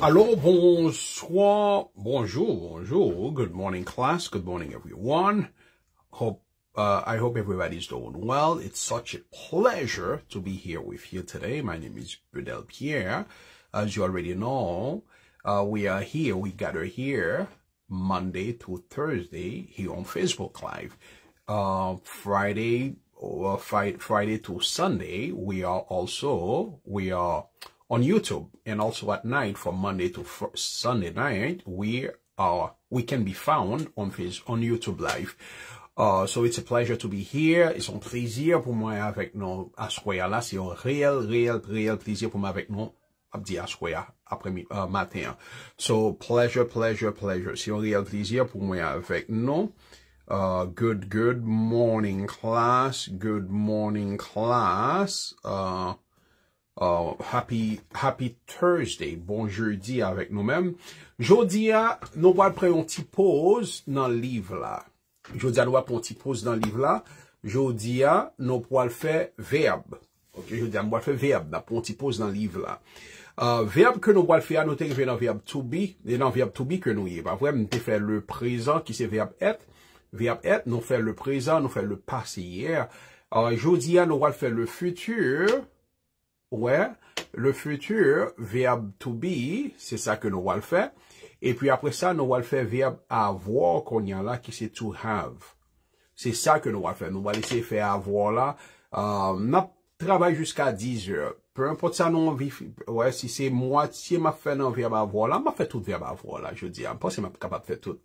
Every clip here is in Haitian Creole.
Hello, bonsoir, bonjour, bonjour. Good morning, class. Good morning, everyone. Hope uh, I hope everybody's doing well. It's such a pleasure to be here with you today. My name is Budel Pierre. As you already know, uh, we are here. We gather here Monday to Thursday here on Facebook Live. Uh, Friday, Friday to Sunday, we are also we are on YouTube and also at night from Monday to Sunday night. We are we can be found on face on YouTube Live. Uh, so it's a pleasure to be here. It's un plaisir pour moi avec nous à Soya là. C'est un réel, réel, réel plaisir pour moi avec nous. Abdi Asquia après euh, matin. So pleasure, pleasure, pleasure. C'est un réel plaisir pour moi avec nous. Uh, good, good morning class. Good morning class. Uh, Oh, happy Thursday, bon jeudi avèk nou mèm. Jodi a nou wèl pre yon ti pose nan liv la. Jodi a nou wèl pre yon ti pose nan liv la. Jodi a nou wèl pre yon ti pose nan liv la. Uh, vèrb ke nou wèl fè anotèk ve nan vèrb to be. Ne nan vèrb to be ke nou yè. Vèrb te fè le prezant ki se vèrb et. Vèrb et nou fè le prezant, nou fè le pas yè. Uh, jodi a nou wèl fè le futur. Ouè, le futur, verbe to be, se sa ke nou wale fe. E pi apre sa, nou wale fe verbe avwo kon yon la ki se to have. Se sa ke nou wale fe. Nou wale se fe avwo la. Euh, nap trabay jusqu'a 10 eur. Pe impote sa nou wale fi. Ouè, si se mwatiye map fe nan verbe avwo la, map fe tout verbe avwo la. Je di, anpose map kapap fe tout.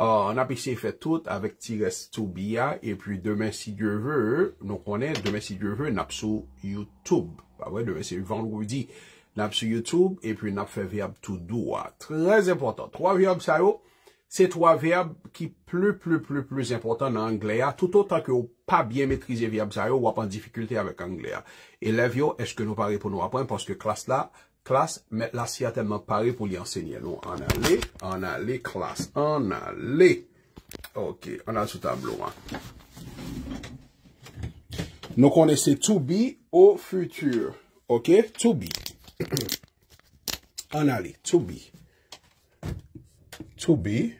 An api se fe tout avek ti res to be ya. E pi demen si dieu ve, nou konen, demen si dieu ve, nap sou YouTube. Bah ouais, c'est vendredi. N'a sur YouTube, et puis n'a fait verbe to do. Très important. Trois verbes, ça c'est trois verbes qui plus, plus, plus, plus important dans l'anglais. Hein. Tout autant que vous pas bien maîtrisé verbes ça y est, pas en difficulté avec l'anglais. Hein. les yo, est-ce que nous parler pour nous apprendre? Parce que classe là, classe, mais là, c'est tellement paris pour lui enseigner. Nous, en aller, en aller, classe, en aller. Ok, on a ce tableau. Hein. Nous connaissons to be au futur. Ok, to be. Anali, to be. To be.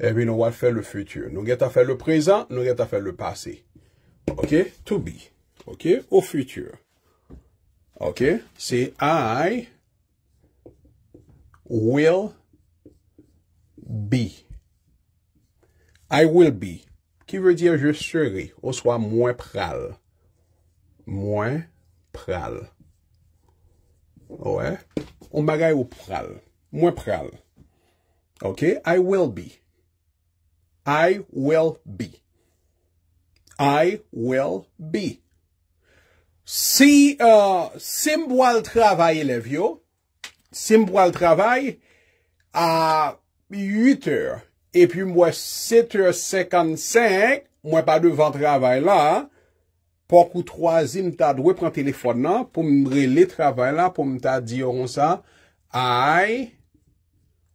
E vi nou wad fè le future. Nou get a fè le prezant, nou get a fè le pasè. Ok, to be. Ok, ou future. Ok, si I will be. I will be. Ki vè diye je seri ou swa mwen pral. Mwen pral. Ouè. On bagay ou pral. Mwen pral. Ok. I will be. I will be. I will be. Si, euh, si mboal travay, lev yo, si mboal travay, a 8 eur, e pi mwen 7 eur 55, mwen pa devan travay la, a, pok ou troazi mta dwe pran telefon nan, pou mre lit travay la, pou mta diyon sa, I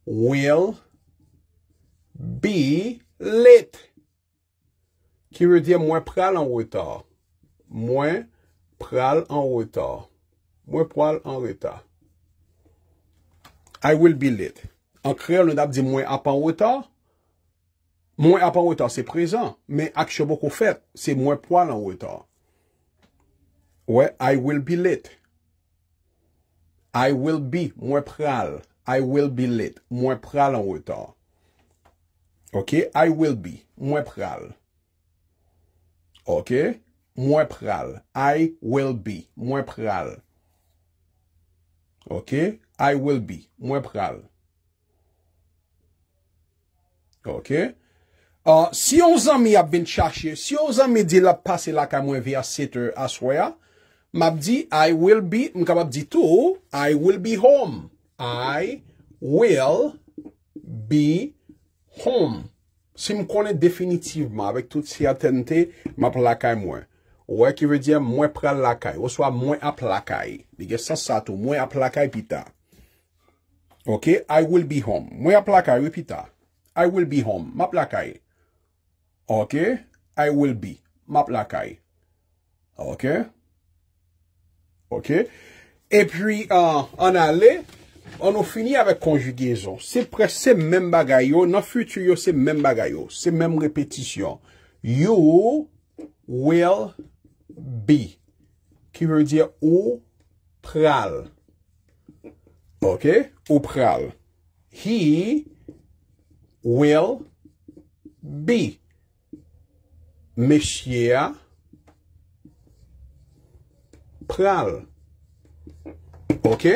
will be lit. Ki re diye mwen pral an wotor. Mwen pral an wotor. Mwen pral an wotor. I will be lit. An kreol nou dap diye mwen apan wotor. Mwen apan wotor se prezan, men akche bokou fet, se mwen pral an wotor. Ouè, I will be lit. I will be, mwen pral. I will be lit, mwen pral an wè ta. Ok, I will be, mwen pral. Ok, mwen pral. I will be, mwen pral. Ok, I will be, mwen pral. Ok. Uh, si yon zan mi ap bin chakche, si yon zan mi di la pase la ka mwen vi a sit ou a swè a, Map di, I will be, mkabab di tou, I will be home. I will be home. Si mkone definitivman, vek tout si atente, map lakay mwen. Ouwe ki vejye mwen pre lakay, ou swa mwen ap lakay. Digye, sa sa tou, mwen ap lakay pita. Ok, I will be home. Mwen ap lakay ve pita. I will be home, map lakay. Ok, I will be, map lakay. Ok, mwen. E pi an ale, an nou fini avèk konjugèzon. Se mèm bagay yo, nan futu yo se mèm bagay yo. Se mèm repètisyon. You will be. Ki mèr diye ou pral. Ok? Ou pral. He will be. Meshiya. pral. Ok?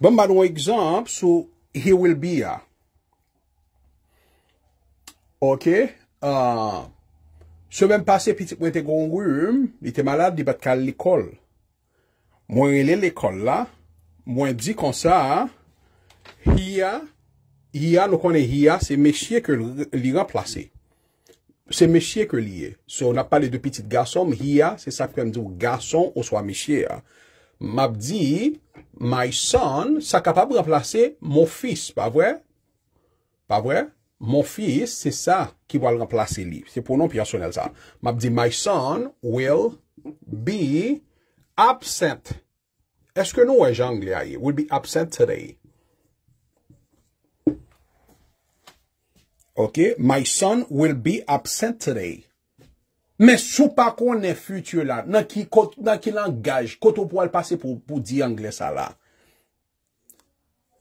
Bon, ban nou ekzamp sou he will be a. Ok? Ah, se men pase piti kwen te gongoum, li te malade, li bat kal l'ekol. Mwen rele l'ekol la, mwen di kon sa, hi a, hi a, nou konen hi a, se me chie ke li remplase. Se meshiye ke liye. So, na pale de pitit gason, miya, se sa kwen di ou gason ou swa meshiye. Mab di, my son sa kapap remplase mon fis, pa vwe? Pa vwe? Mon fis, se sa ki wale remplase li. Se pronon pi yason el sa. Mab di, my son will be absent. Eske nou wè jangle ya ye? Will be absent today. Ok, my son will be absent today. Men sou pa konen futu la, nan ki langaj, koto pou al pase pou di angle sa la.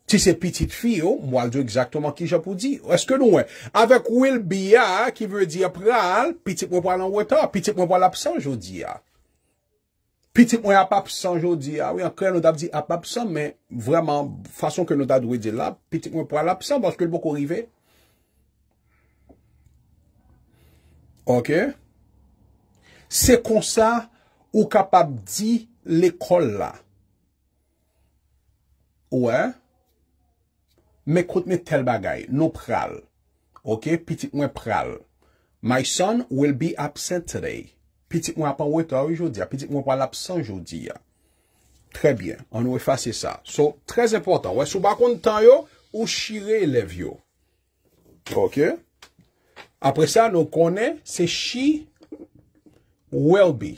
Ti se pitit fiyo, oh, mwa al do exactement ki jan pou di. Eske nou we, avek will be a, ki veu di a pral, pitik mwen pral an weta, pitik mwen pral absent jodi a. Pitik mwen ap absent jodi a, we an kren nou da vdi ap absent, men vreman fason ke nou da dwe di la, pitik mwen pral absent, baske l poko rivey. Ok, se konsa ou kapap di l'ekol la. Ouè, mèkout mè tel bagay, nou pral. Ok, pitik mwen pral. My son will be absent today. Pitik mwen apan weta ou jodi ya, pitik mwen apan absent jodi ya. Trè bien, an wè fase sa. So, trèz important, wè sou bakon tan yo ou shire lev yo. Ok, ok. Apre sa nou konen, se she will be.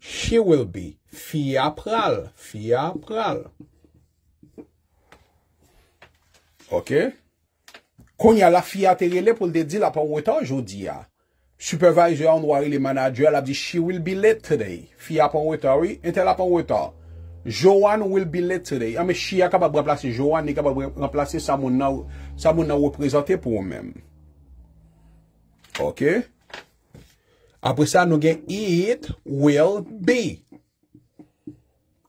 She will be. Fiya pral. Fiya pral. Ok. Kon ya la fiya terye le pou l'de di la panweta anjou di ya. Supervisor anwari li manajou, alap di she will be let today. Fiya panweta oui, ente la panweta. Johan will be let today. Ame ah, she a kapab replase Johan, ni kapab replase sa moun nan reprezante pou ou menm. Ok, apre sa nou gen it will be.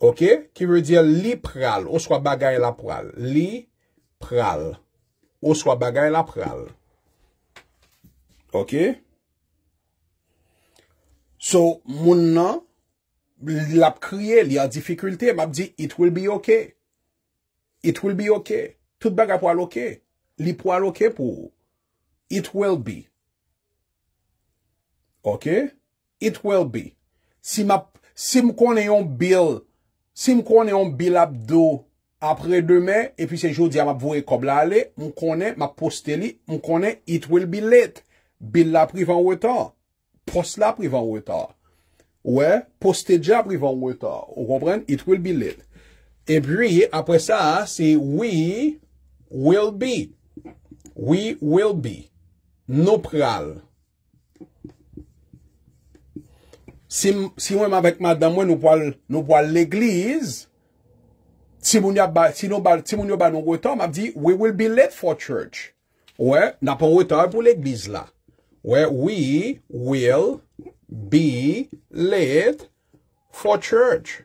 Ok, ki vre diye li pral, ou swa bagay la pral. Li pral, ou swa bagay la pral. Ok, so moun nan, lap kriye, li a difikulte, map di it will be ok. It will be ok, tout bagay pou aloké. Li pou aloké pou, it will be. Ok, it will be. Si m konen yon bil, si m konen yon bil ap do, apre demen, epi se jodi a m ap vwe kob la le, m konen, ma poste li, m konen, it will be lit. Bil la privan weta. Post la privan weta. Ou e, poste ja privan weta. Ou kompren, it will be lit. Epi apre sa, se we will be. We will be. No pral. No pral. Si wè m avèk madam wè nou pwal l'egliz, ti moun yo ba nou wè ta, m avdi, we will be led for church. Wè, na pou wè ta pou l'egliz la. Wè, we will be led for church.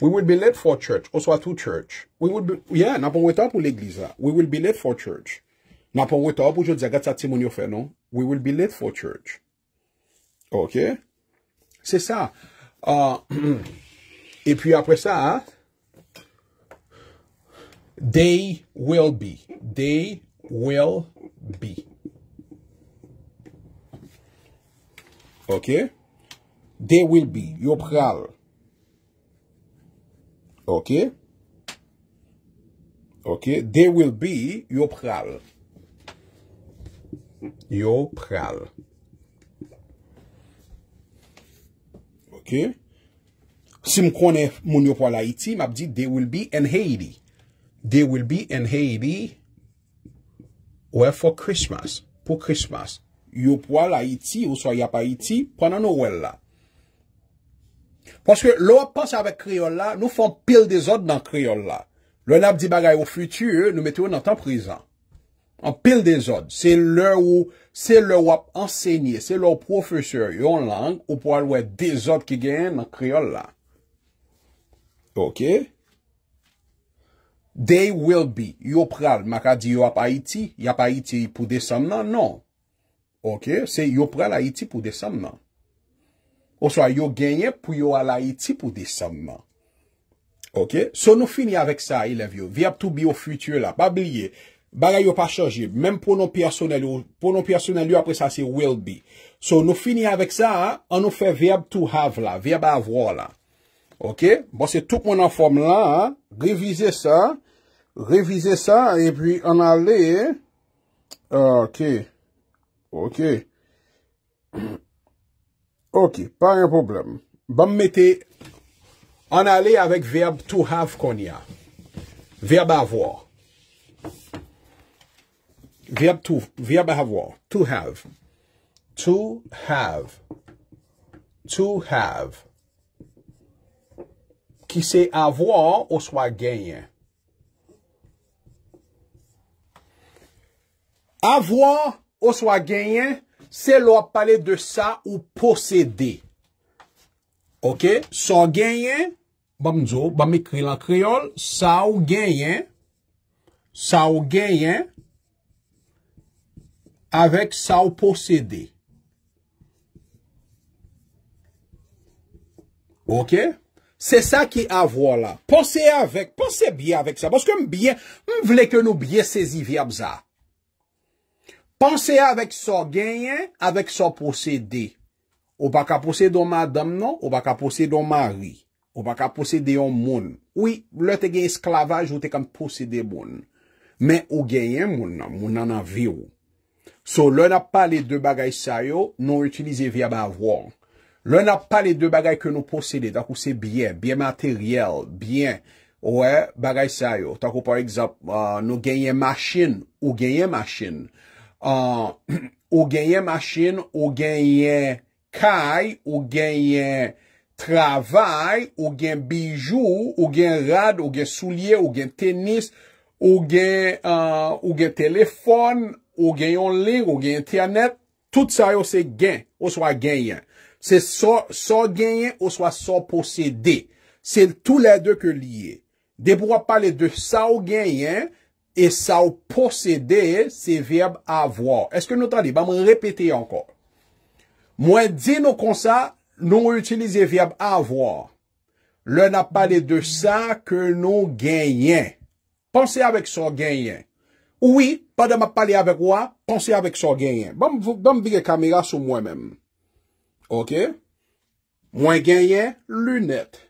We will be led for church. Oso a tou church. We will be, ya, na pou wè ta pou l'egliz la. We will be led for church. Na pou wè ta pou jòt zè gatsa ti moun yo fè nou, we will be led for church. Ok, se sa. E pi apre sa. They will be. They will be. Ok, they will be. Yo pral. Ok. Ok, they will be. Yo pral. Yo pral. Si m konen moun yopwa la iti, m ap di they will be in Haiti. They will be in Haiti for Christmas. Yopwa la iti ou soya pa iti, pranan nou wèl la. Panske lò pans avèk kriyol la, nou fon pil de zot nan kriyol la. Lò n ap di bagay ou futu, nou mette wè nan tan prizan. An pil dezod. Se lor wap enseynye. Se lor profeseur yon lang. Ou po alwè dezod ki gen nan kriol la. Ok. They will be. Yo pral maka di yo wap Haiti. Ya pa Haiti pou desamman. Non. Ok. Se yo pral Haiti pou desamman. Ou so a yo genye pou yo ala Haiti pou desamman. Ok. So nou fini avèk sa e lev yo. Vi ap tou bi yo futye la. Pa blye. Ok. Bagay yo pa chanjib. Mem pronon personel yo. Pronon personel yo apre sa se will be. So nou fini avek sa. An nou fe verb to have la. Verb avro la. Ok. Bon se tout moun an form la. Revize sa. Revize sa. E pi an ale. Ok. Ok. Ok. Par yon problem. Bon mette. An ale avek verb to have kon ya. Verb avro la. Vyab avwa. To have. To have. To have. Ki se avwa ou swa genyen. Avwa ou swa genyen. Se lwa pale de sa ou posede. Ok. Sa genyen. Bam zo. Bam ekri lan kriol. Sa ou genyen. Sa ou genyen. avèk sa ou posèdè. Ok? Se sa ki avò la. Ponsè avèk, ponsè biè avèk sa, porske m biè, m vle ke nou biè sezi vi apza. Ponsè avèk sa genyen, avèk sa posèdè. Ou baka posèdè non? ou madame nou, ou baka posèdè ou mari, ou baka posèdè ou moun. Ou li te genye esklavaj, ou te kan posèdè moun. Men ou genyen moun, moun an avè ou. So, lè na pa lè dè bagay sa yo, nou utilize via bè avwong. Lè na pa lè dè bagay ke nou posede, tak ou se bie, bie materyel, bie, ouè, bagay sa yo. Tak ou par ekzap, euh, nou genye maschin, ou genye maschin. Euh, ou genye maschin, ou genye kay, ou genye travay, ou genye bijou, ou genye rad, ou genye soulier, ou genye tenis, ou genye telefon, euh, ou genye... Ou genyon lig, ou genyon ternet. Tout sa yo se gen, ou swa genyen. Se so genyen, ou swa so posede. Se tou la de ke liye. De pou wap pale de sa ou genyen, e sa ou posede, se verb avwa. Eske nou ta li? Ba mwen repete ankor. Mwen di nou konsa, nou utilize verb avwa. Le na pale de sa ke nou genyen. Pense avwek so genyen. Ouwi, Padè m ap pale avèk wè, ponse avèk so genyen. Bon, Bèm bon, vire kamera sou mwen mèm. Ok? Mwen genyen lunèt.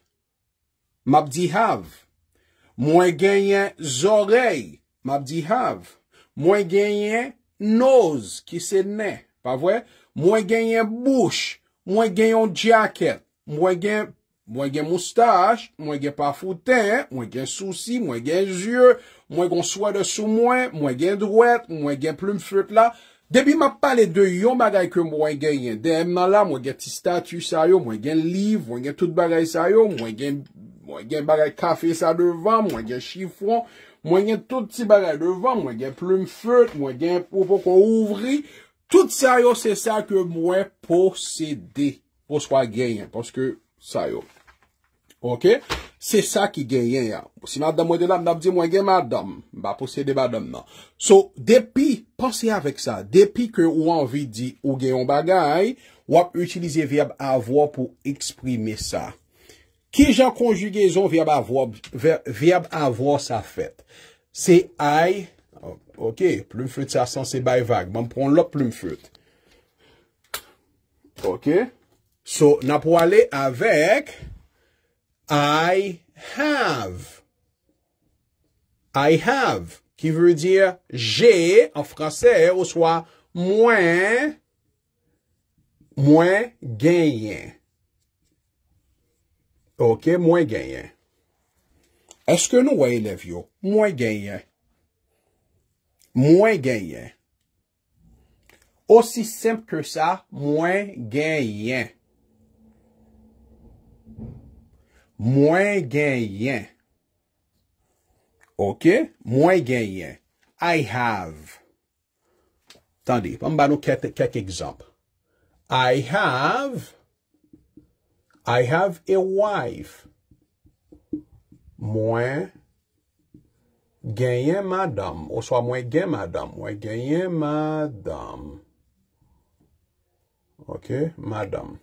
Mwen genyen zorey. Mwen genyen nose ki se nen. Mwen genyen bouche. Mwen genyen jaket. Mwen genyen moustache. Mwen genyen pafouten. Mwen genyen souci. Mwen genyen zyeu. Mwen kon swa de sou mwen, mwen gen drouet, mwen gen ploum fut la. Debi ma pale de yon bagay ke mwen gen yon. De mman la, mwen gen ti statu sa yo, mwen gen liv, mwen gen tout bagay sa yo, mwen gen bagay kafe sa devan, mwen gen chifon, mwen gen tout ti bagay devan, mwen gen ploum fut, mwen gen pou pou kon ouvri. Tout sa yo se sa ke mwen pou sede ou swa gen yon, poske sa yo. Ok, se sa ki genyen ya. Si nan dam wè de lam, nan ap di mwen gen ma dam, ba pou se de ba dam nan. So, depi, panse avèk sa, depi ke ou anvi di ou genyon bagay, wap utilize verb avò pou eksprime sa. Ki jan konjugezon verb avò sa fèt? Se ay, ok, ploum fèt sa san se bay vag, ban proun lop ploum fèt. Ok, so, nan pou ale avèk... I have. I have. Ki vwou diye jè, an fransè, ou swa, mwen, mwen genyen. Ok, mwen genyen. Eske nou a elev yo? Mwen genyen. Mwen genyen. Osi sempe ke sa, mwen genyen. Mwen genyen. Ok? Mwen genyen. I have. Tande, pwem ba nou kek ekzamp. I have. I have a wife. Mwen genyen madam. Ou so a mwen genyen madam. Mwen genyen madam. Ok? Madam.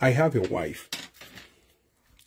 I have a wife. Ok?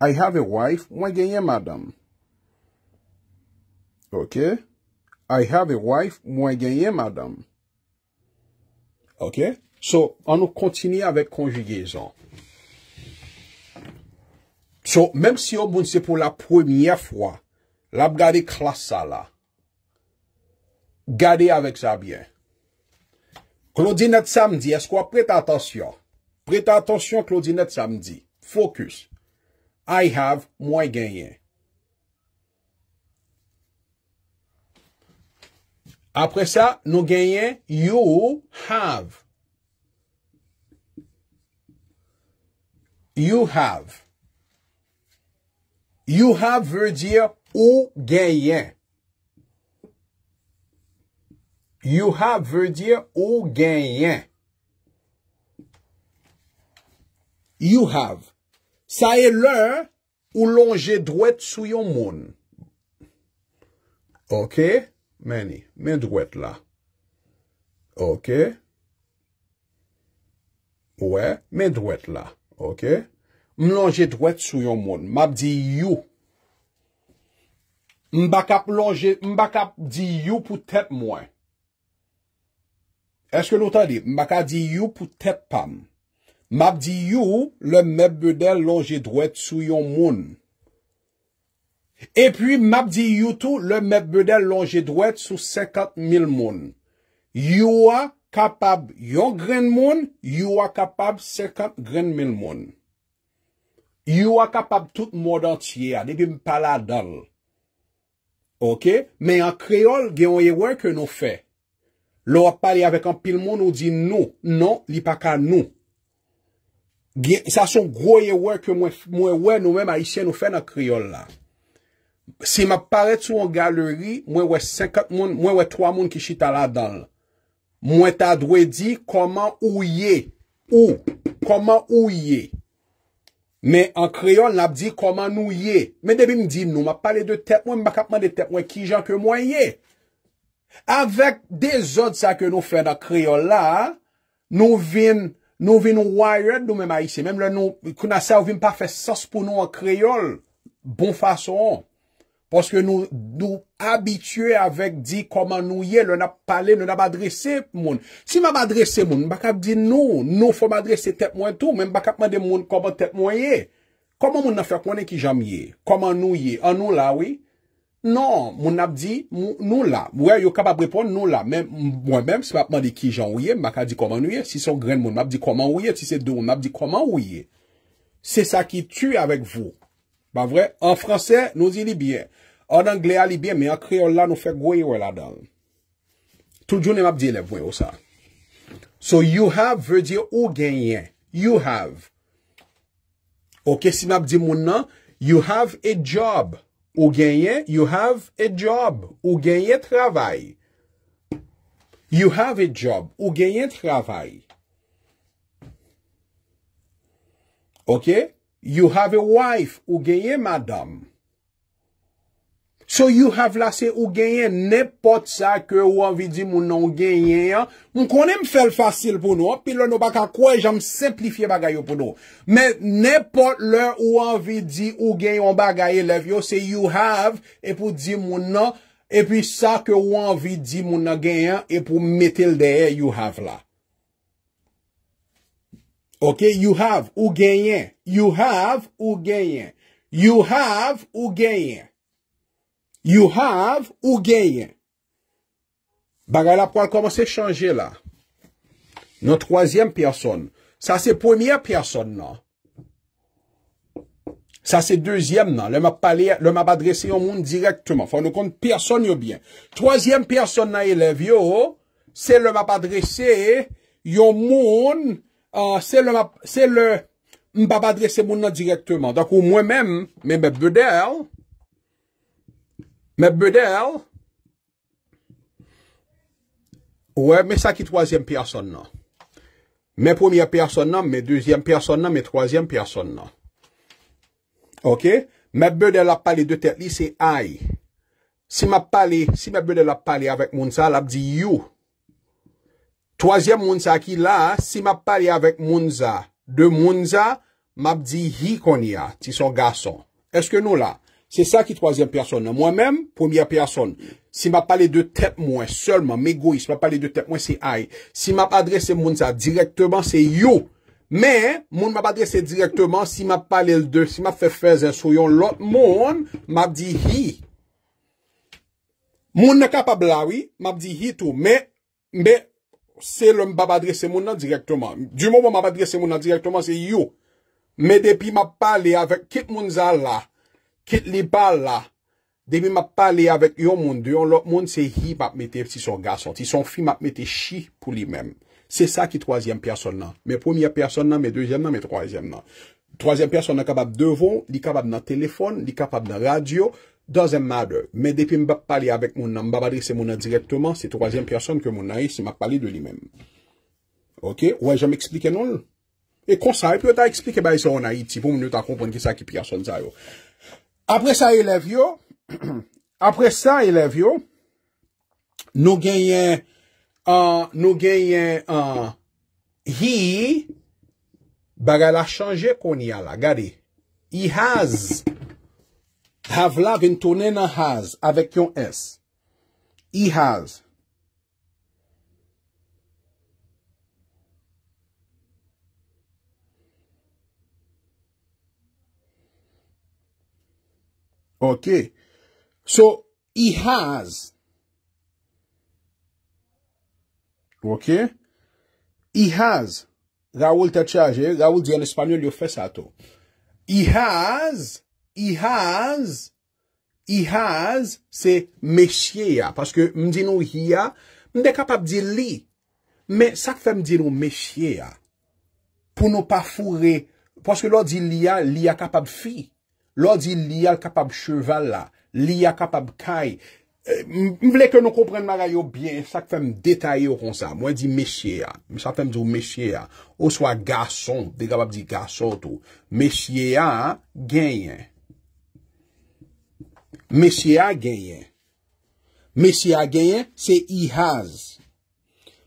I have a wife, mwen genye madame. Ok? I have a wife, mwen genye madame. Ok? So, an nou kontini avèk konjigezon. So, mèm si yon bounse pou la premiè fwa, la b gade klas sa la. Gade avèk sa byen. Klodinet samdi, eskwa prete atensyon. Prete atensyon klodinet samdi. Fokus. I have mwen genyen. Apre sa nou genyen. You have. You have. You have ver diyo ou genyen. You have ver diyo ou genyen. You have. Sa e lè ou lonje drwet sou yon moun. Ok, meni, men drwet la. Ok. Ouè, men drwet la. Ok. M lonje drwet sou yon moun. M ap di yu. M bak ap di yu pou tèt mwen. Eske loutan li? M bak ap di yu pou tèt pam. Map di you, le mep bedel longe dwet sou yon moun. E pwi map di you tou, le mep bedel longe dwet sou sekat mil moun. You a kapab yon gren moun, you a kapab sekat gren mil moun. You a kapab tout moun antye a, debi m pala dal. Ok, men an kreol gen yon yewen ke nou fe. Lou a pali avek an pil moun ou di nou, non, nou li paka nou. Sa son groye wè ke mwen wè nou mèm a isye nou fè nan kriol la. Si mè paret sou an galeri, mwen wè 3 moun ki chita la dal. Mwen ta dwe di, koman ou ye? Ou, koman ou ye? Mè an kriol la di, koman nou ye? Mè debi m di nou, mè pale de tep mwen, mè bakatman de tep mwen, ki jan ke mwen ye? Avèk de zòd sa ke nou fè nan kriol la, nou vin... Nou vi nou wired nou men ma isi. Mèm lè nou kou nasè ou vim pa fè sas pou nou an kreyol. Bon fason. Poske nou dou abitue avèk di koman nou ye. Lè nan pale, lè nan badrese moun. Si mè badrese moun, bak ap di nou. Nou fòm adrese tep mwen tou. Mèm bak ap mè de moun koman tep mwen ye. Koman moun nan fèk mwen e ki jam ye? Koman nou ye? An nou la wè? Non, moun ap di nou la. Mwen yo kap ap repon nou la. Mwen men, si mwen ap mandi ki jan ouye, mak ap di koman ouye. Si son gren moun ap di koman ouye. Si se dou moun ap di koman ouye. Se sa ki tu avek vou. Ba vre, an franse nou di libyen. An angle a libyen, men an kreola nou fek weywe la dan. Toujoun e map di le vwe ou sa. So you have vwe di ou genye. You have. Ok, si mwen ap di moun nan, you have a job. Ou genye, you have a job. Ou genye, travay. You have a job. Ou genye, travay. Ok? You have a wife. Ou genye, madam. So, you have la se ou genyen, ne pot sa ke ou anvi di moun nan genyen. Moun konen m fèl fasil pou nou, pi lè nou baka kwen jan m simplifiye bagay yo pou nou. Men, ne pot lè ou anvi di ou genyen, ou bagay yo e lev yo, se you have, e pou di moun nan, e pi sa ke ou anvi di moun nan genyen, e pou metil deye, you have la. Ok, you have, ou genyen, you have, ou genyen, you have, ou genyen. You have ou genyen. Bagay la pou an koman se chanje la. Non, troasyen person. Sa se pwemyen person nan. Sa se dezyen nan. Le mab adrese yon moun direktyman. Fwane kon, person yo byen. Troasyen person nan yon lev yo, se le mab adrese yon moun, se euh, le mab adrese moun nan direktyman. Dak ou mwen men, men bebederl, Mè bèdè al, ouè, mè sa ki 3èm person nan. Mè 1è person nan, mè 2èm person nan, mè 3èm person nan. Ok? Mè bèdè la pale de tèk li, se aï. Si mè pale, si mè pale la pale avèk mounza, la bdi yu. 3èm mounza ki la, si mè pale avèk mounza, de mounza, ma bdi hi kon ya, ti son gason. Eske nou la, Se sa ki trozyen person nan. Mwen men, pwemyen person. Si mwen pale de tep mwen, seman, me goy, si mwen pale de tep mwen, se ay. Si mwen pale moun sa, direktyman, se yo. Men, moun mwen pale direktyman, si mwen pale l de, si mwen fefez en soyon lot, moun, mwen ap di hi. Moun ne kapab lawi, mwen ap di hi tou. Men, se mwen pale direktyman, direktyman, se yo. Men, depi mwen pale, avek kit moun za la, Kit li bal la, de mi map pale avèk yon moun de yon, lòk moun se hi pap metè si son gason, si son fi map metè shi pou li men. Se sa ki troasyen person nan. Me pwemye person nan, me dezyen nan, me troasyen nan. Troasyen person nan kapab devon, li kapab nan telefon, li kapab nan radio, doesn't matter. Me depi mbap pale avèk moun nan, mbap adrese moun nan direktman, se troasyen person ke moun nan yi, se map pale de li men. Ok, wè jèm eksplike non? E konsa, e pwè ta eksplike ba yi e se yon nan yi, ti pou moun yi ta kompon ki sa ki person z Apre sa e lev yo, nou genyen hi baga la chanje kon ya la. Gade, i haz, hav la vin tonen nan haz avek yon S. I haz. Ok, so ihaz, ok, ihaz, that will touchage, that eh? will do an Espanol, yo fesato. Ihaz, ihaz, ihaz, se mechye ya, paske mdi nou hiya, mde kapab di li. Me, sak fe mdi nou mechye ya, pou nou pa fure, paske lor di li ya, li ya kapab fi. Lò euh, di li a kapab cheval la. Li a kapab kay. Mwen vle ke nou komprenn magay yo byen. Sak fèm detay yo kon sa. Mwen di meshiya. Mwen sak fèm di yo meshiya. Ou swa gason. Dey gabab di gason tou. Meshiya genyen. Meshiya genyen. Meshiya genyen se ihaz.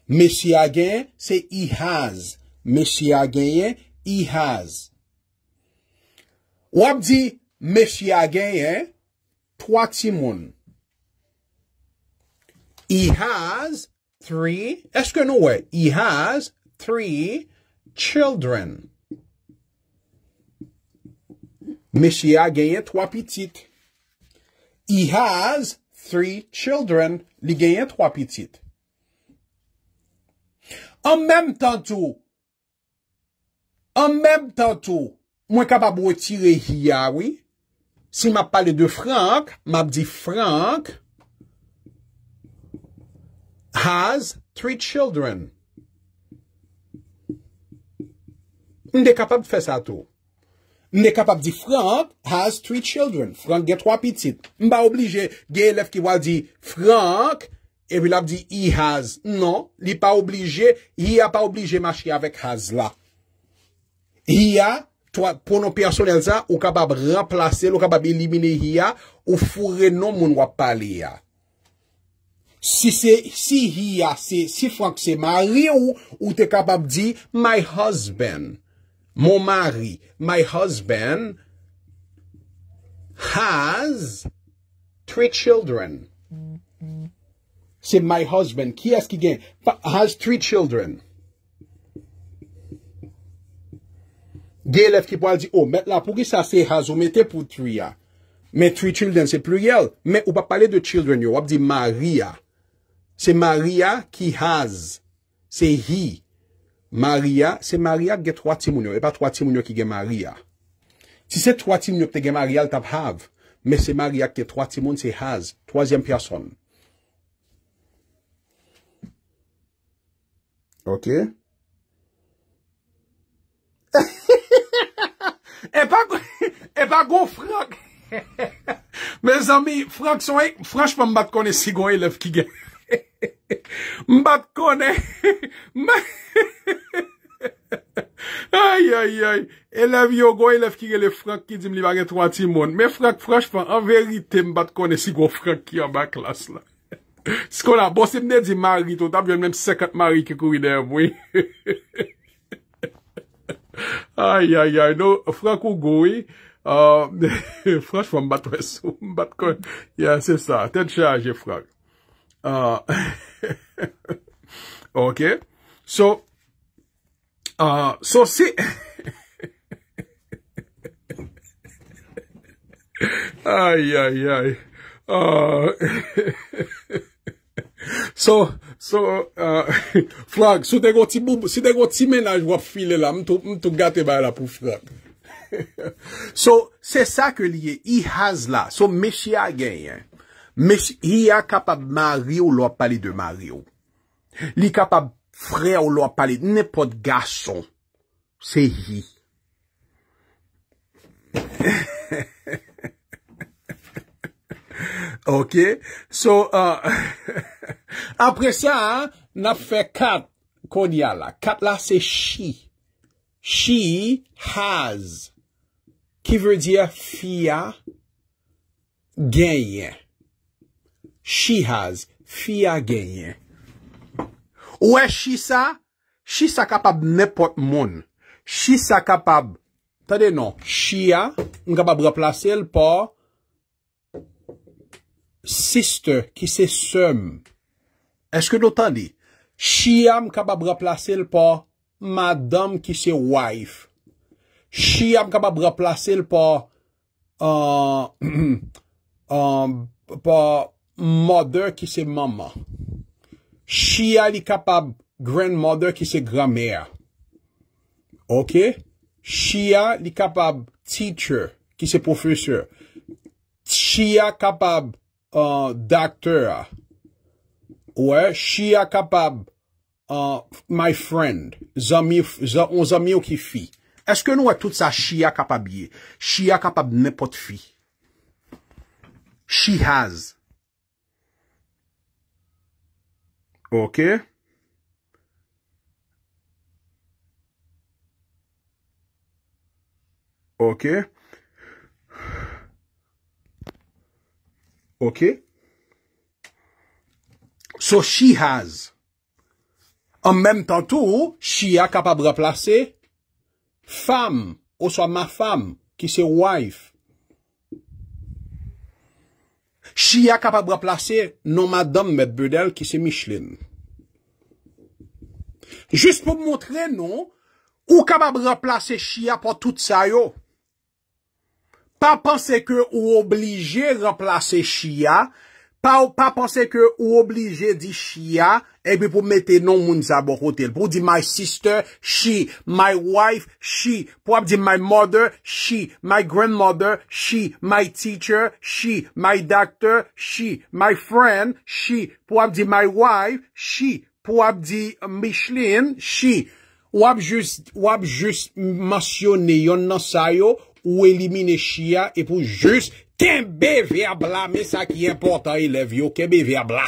Meshiya genyen se ihaz. Meshiya genyen se ihaz. Wap di... Meshi a genye 3 timoun. He has 3, eske nou we? He has 3 children. Meshi a genye 3 pitit. He has 3 children. Li genye 3 pitit. An menm tan tou, an menm tan tou, mwen kaba bo etire hi ya wey, Si m ap pale de Frank, m ap di Frank has three children. M dey kapab fè sa tou. M dey kapab di Frank has three children. Frank gen 3 pitit. M ba oblije gen elef ki wale di Frank, e wile ap di he has. Non, li pa oblije, he a pa oblije machi avèk has la. He a. pou nou personel sa, ou kabab ramplase, ou kabab elimine hiya, ou fure non moun wap pale ya. Si si hiya, si Frank se mari ou, ou te kabab di my husband, mon mari, my husband has three children. Mm, mm. Se my husband, ki as ki gen, has three children. Ge let ki po al di, oh, met la pou ki sa se haz, ou met te pou tri ya. Met tri children se pluriel, me ou pa pale de children yo, wap di Maria. Se Maria ki haz, se hi. Maria, se Maria ge 3 timoun yo, e pa 3 timoun yo ki ge Maria. Si se 3 timoun yo ki te ge Maria, al tap have. Me se Maria ke 3 timoun se haz, 3èm person. Ok? Ok? E pa go Frank Me zami Frank son e Franschpan mbat konen si goye lev kige Mbat konen Ay ay ay E lev yo goye lev kige le Frank ki di mli bagen 30 moun Me Frank franschpan en verite mbat konen si go Frank ki yo ba klas la Skona boste mne di mari to Ta bjen menm 50 mari ki kou ide avwe Aïe, aïe, aïe, non, Franco Goué, euh, franchement, m'bat, ouais, m'bat, quoi, yeah, c'est ça, tête chargée, Franck. Euh, ok. So, euh, so, c'est, aïe, aïe, aïe, euh, Uh, sou flak, sou dego ti menaj wap file la, m tou gate bay la pou flak sou, se sa ke liye i haz la, sou meshi a genyen meshi, hi a kapab Mario lwa pale de Mario li kapab fre lwa pale, nepo de gason se hi he he Ok, so, apre sa, nap fe kat kodya la. Kat la se she. She has. Ki ver diya fia genye. She has. Fia genye. Ouwe, she sa. She sa kapab nepot moun. She sa kapab. Tade non. She a. M kapab replase el pa. Sister ki se sem. Eske notan di? Shia m kapab replase l po madam ki se wife. Shia m kapab replase l po euh, euh, mother ki se mama. Shia li kapab grandmother ki se gramea. Ok? Shia li kapab teacher ki se professor. Shia kapab Doktora. Ouè, she a kapab my friend. On zami ou ki fi. Eske nou wè e tout sa she a kapab ye? She a kapab nepot fi. She has. Ok. Ok. Ok. Ok, so she has, en menm tantou, she a kapab replase, fam, ou sa ma fam, ki se wife, she a kapab replase, non madam me bedel, ki se michelin. Just pou mwotre nou, ou kapab replase she a pou tout sayo, pa panse ke ou oblije ramplase Shia, pa panse ke ou oblije di Shia, epi pou mette non moun sabo kote, pou di my sister, she, my wife, she, pou ap di my mother, she, my grandmother, she, my teacher, she, my doctor, she, my friend, she, pou ap di my wife, she, pou ap di Micheline, she, ou ap jist monsyoni yon nan sayo, Ou elimine Shia. E pou jist kembe veyab la. Men sa ki important e lev yo. Kembe veyab la.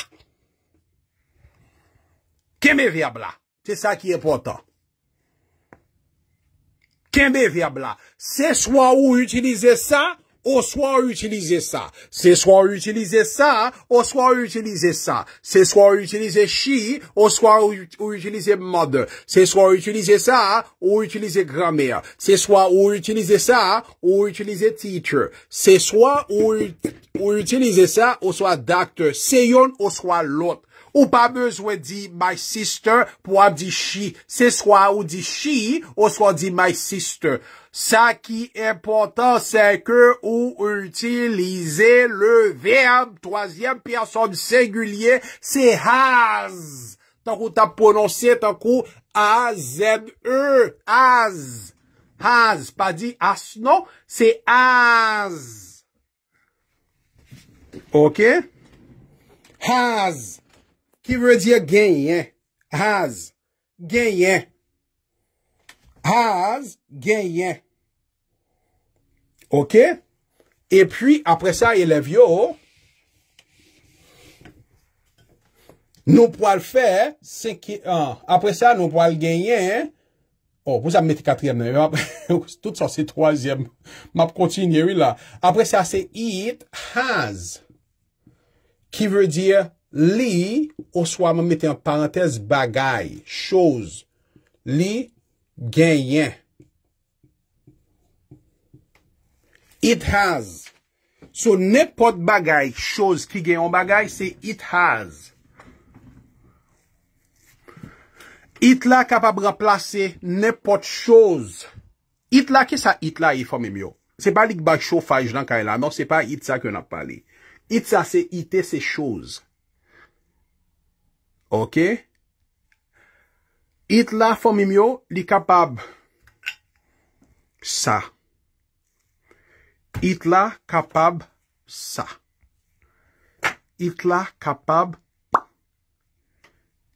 Kembe veyab la. Se sa ki important. Kembe veyab la. Se swa ou utilize sa. O swa gar utilizzè sa. Se swa gar utilize sa, o swa gar utilize sa. Se swa expertise she, o swa u utilize mother. Se swa utilize sa, o utilize gramer. Se swa ou utilize sa, o utilize teacher. Se swa ou utilize sa, o swa doctor. Se yon o swa lot. Ou pamez we di my sister pou ap di she. Se swa ou di she, o swa di my sister. Sa ki impotant se ke ou utilize le verbe. Toazyem peyason segulye se raz. Tan kon ta pononsen tan kon a, z, e, e. Raz. Raz. Pa di as non, se raz. Ok? Raz. Ki vwe diye genye? Raz. Genye. Has genyen. Ok? E pwi apre sa ye lev yo. Nou pou al fe. Apre sa nou pou al genyen. Ou oh, pou sa mette katriyem. Tout sa se troasyem. Map kontinye wila. Apre sa se it has. Ki vre dir li. Ou swa me mette yon parentez bagay. Chose. Li. Li. Genyen. It has. So, nepot bagay, chouz ki genyon bagay, se it has. It la kapab ra plase, nepot chouz. It la, ke sa it la, ifa e me myo? Se palik bag choufaj nan kay e la, non se palik it sa ke nan pali. It sa, se ite, se chouz. Ok? Ok? It la fò mimi yo li kapab sa. It la kapab sa. It la kapab pa.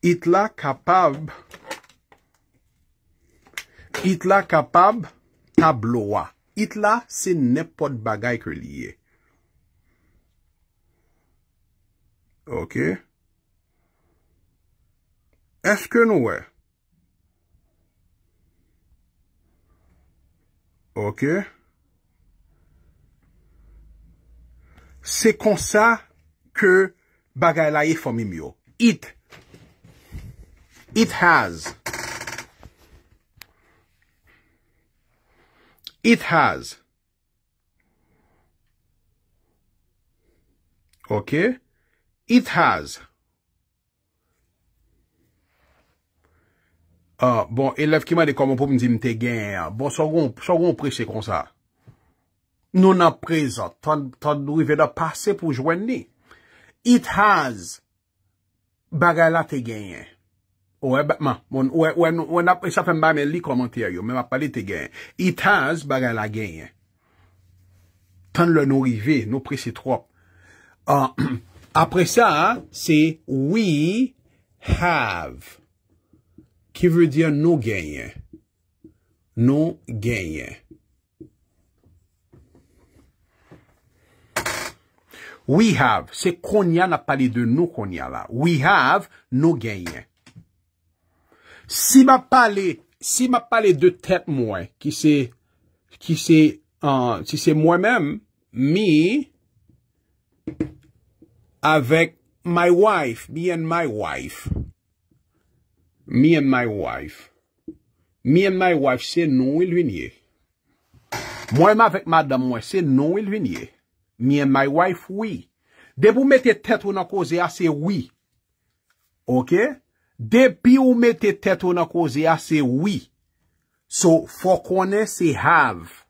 It la kapab. It la kapab tablo wa. It la se nepot bagay kè liye. Ok. Eske nou wey? Ok, se konsa ke bagay laye fomim yo. It, it has. It has. Ok, it has. It has. Ah, bon, elef ki man de komopop mzim te gen, bon, soron prese kon sa. Non ap prese, ton nou rive la pase pou jwen ni. It has, bagala te gen. Ou e, bon, ou e nap non, prese apen ba men li komentaryon, men ap pale te gen. It has, bagala gen. Ton nou rive, nou prese trop. Apre sa, se we have. We have. Ki vwe di an nou genyen. Nou genyen. We have. Se konya na pale de nou konya la. We have nou genyen. Si ma pale de tep mwen. Ki se mwen men. Me. Avèk my wife. Me and my wife. Mi en my wife. Mi en my wife se nou il viniye. Mwen ma vek madam wè se nou il viniye. Mi en my wife wè. De pou mette tetou na kouze a se wè. Ok? De pi ou mette tetou na kouze ah, a se wè. So fokone se have.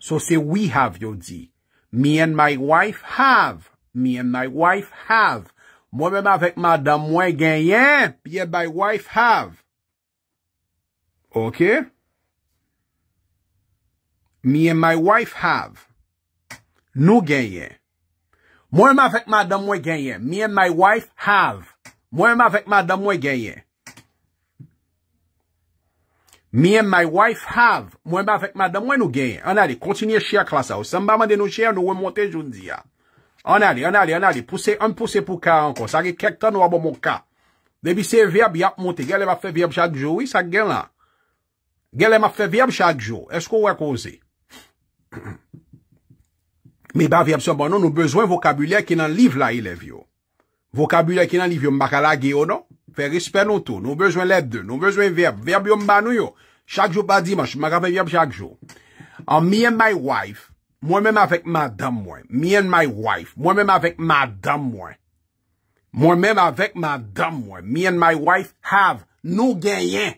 So se wè have yo di. Mi en my wife have. Mi en my wife have. Mwen mwen vek madam wè genyen. Ye by wife have. Ok. Mi en my wife have. Nou genyen. Mwen mwen vek madam wè genyen. Mi en my wife have. Mwen mwen vek madam wè genyen. Mi en my wife have. Mwen mwen vek madam wè nou genyen. Anade, kontinye share klasa ou. Samba mwen de nou share nou wè mwote joun diya. An ale, an ale, an ale. Pouse, an pouse pou ka anko. Sa ge kek tan wabon mou ka. Debi se verb yap monte. Gen le ma fe verb chak jo. Oui, sa gen la. Gen le ma fe verb chak jo. Esko wak oze? Mi ba verb se ban nou. Nou bezwen vokabuler ki nan liv la il ev yo. Vokabuler ki nan liv yo. Mbakala geyo nou. Fe risper nou tou. Nou bezwen led de. Nou bezwen verb. Verb yo mba nou yo. Chak jo ba dimans. Mbakala fe verb chak jo. An mi and my wife... Mwen menm avèk ma dam wè. Me and my wife. Mwen menm avèk ma dam wè. Mwen menm avèk ma dam wè. Me and my wife have. Nou genyen.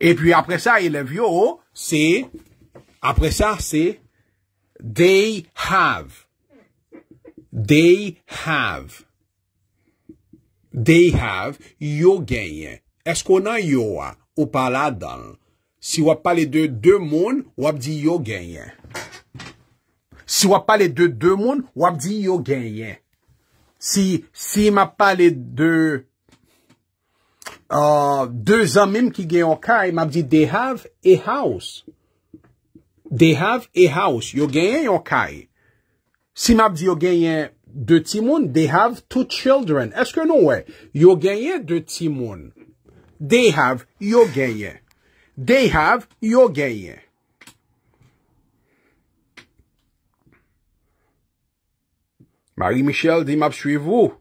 E pi apre sa, e lev yo, se, apre sa, se, they have. They have. They have. Yo genyen. Eskou nan yo wè? Ou pala danl? Si wap pale de dè moun, wap di yo genyen. Si wap pale de dè moun, wap di yo genyen. Si ma pale de dè zanmim ki genyon kaj, ma bi di they have a house. They have a house. Yo genyen yo kaj. Si ma bi di yo genyen dè ti moun, they have two children. Eske nou we? Yo genyen dè ti moun. They have yo genyen. They have, yo genyen. Marie-Michel, di map suyevou.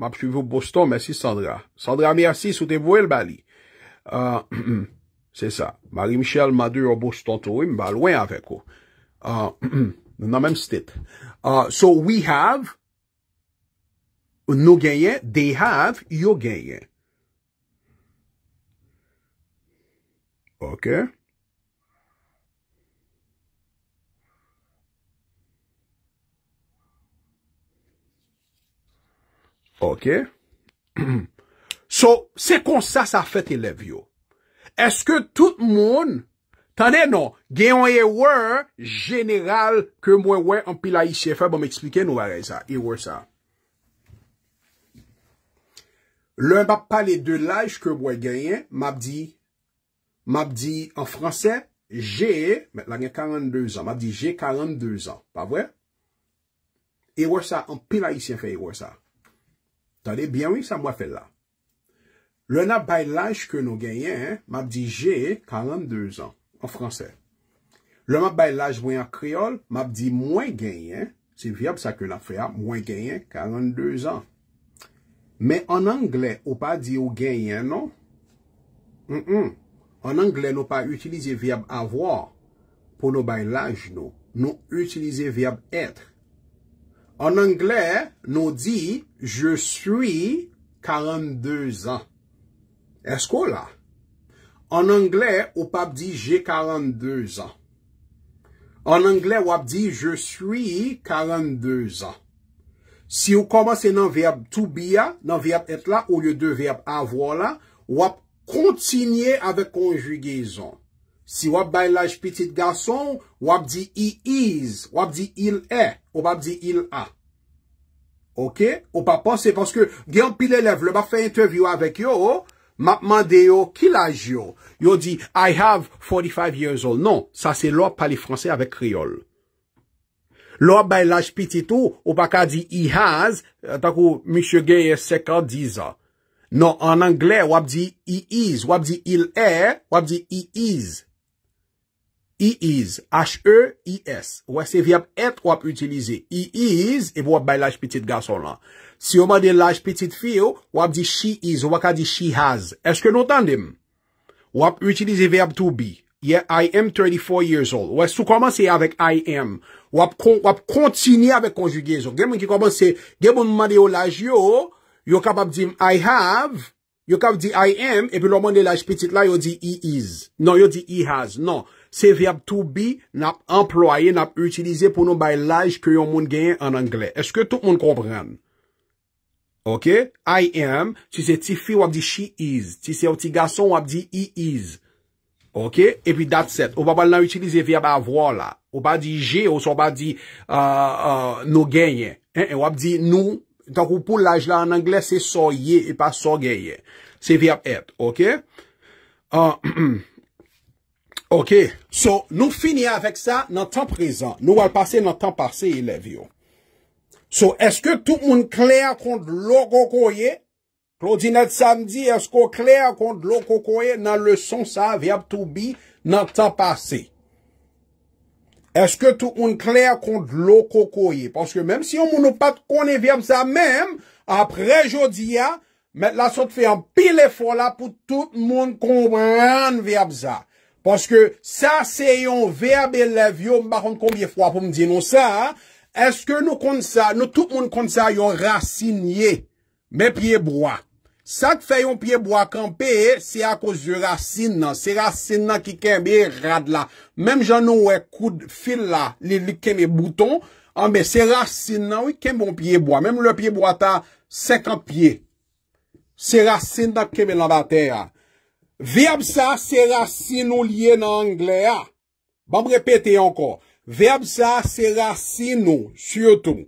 Map suyevou Bostan, mersi Sandra. Sandra, mersi, soutevou el bali. Euh, Se sa, Marie-Michel, madou yo Bostan towi, mba lwen avek ou. Nou nan men stit. So, we have, nou genyen, they have, yo genyen. Ok. Ok. So, se kon sa, sa fète elev yo. Eske tout moun, tanè non, genyon e wè, general ke mwen wè, an pi la ICF a bom eksplike nou wè rey sa, e wè sa. Lè, an pap pale de lèj ke mwen genyen, map di Mab di, an fransè, jè, mab di jè 42 an, pa vwè? E wè sa, an pi la isye fè e wè sa. Tade, byan wè sa mwè fè la. Le nan bay lèj kè nou genyen, mab di jè 42 an, an fransè. Le nan bay lèj wè an kriol, mab di mwen genyen, se vyab sa kè nan fè a, mwen genyen 42 an. Mè an anglè, ou pa di ou genyen, non? M-m-m. An angle nou pa utilize verb avwa pou nou bayan laj nou. Nou utilize verb et. An angle nou di, je suis 42 an. Esko la? An angle ou pa di, je 42 an. An angle wap di, je suis 42 an. Si ou komanse nan verb toubi ya, nan verb et la, ou yo de verb avwa la, wap kontinye avè konjugezon. Si wap baylaj piti gason, wap di he is, wap di il e, wap di il a. Ok? Wap apose, porske gen pile lev, wap fè interview avèk yo, mapman de yo, kilaj yo. Yo di, I have 45 years old. Non, sa se lop pali franse avèk kriol. Lop baylaj piti tou, wap akadi he has, eh, takou miche genye sekadiza. Non, an Angle, wap di i is. Wap di il e, wap di e i is. I is. H-E-I-S. Wap se vyap et wap utilize. I is, e vou wap bay laj piti gason la. Si yo mande laj piti fiyo, wap di she is. Ou waka di she has. Eske nou tan dem? Wap utilize vyap to be. Yeah, I am 34 years old. Wap sou komanseye avik I am. Wap kontini avik konjugezo. Gen mwen ki komanse, gen mwen mwande yo laj yo, Yo kap ap di I have. Yo kap di I am. Epi lò moun de laj piti la yo di he is. Non yo di he has. Non. Se vyap to be nap employe nap utilize pou nou baylaj ke yon moun genye an angle. Eske tout moun kompren? Ok. I am. Ti se ti fi wap di she is. Ti se ti gason wap di he is. Ok. Epi that's it. Ou wap al nan utilize vyap avwa la. Ou wap di je ou sou wap di nou genye. Ou wap di nou. Tak ou pou laj la an Angles se soye e pa sogeye. Se vyap et. Ok? Ok. So nou fini avèk sa nan tan prezant. Nou wal pase nan tan pase e lev yo. So eske tout moun kler kont loko koye? Klodi net samdi esko kler kont loko koye nan le son sa vyap toubi nan tan pase? Eske tout moun kler kont lo koko ye? Panske menm si yon moun nou pat konen verm sa menm, apre jodi ya, met la sot fe yon pile fola pou tout moun konbren verm sa. Panske sa se yon verbe lev yo mbakon konbye fwa pou mdi nou sa, eske nou konn sa, nou tout moun konn sa yon rasin ye, menp ye broy. Sak fè yon piye bo akampè, se akos yon rasin nan. Se rasin nan ki kèmè rad la. Mèm jan nou wè koud fil la, li li kèmè bouton, an bè se rasin nan wè kèmè yon piye bo. Mèm lè piye bo ata sek an piye. Se rasin nan kèmè nan batè ya. Vèb sa se rasin nou liye nan anglè ya. Ban mè repète yon kon. Vèb sa se rasin nou, sio tou.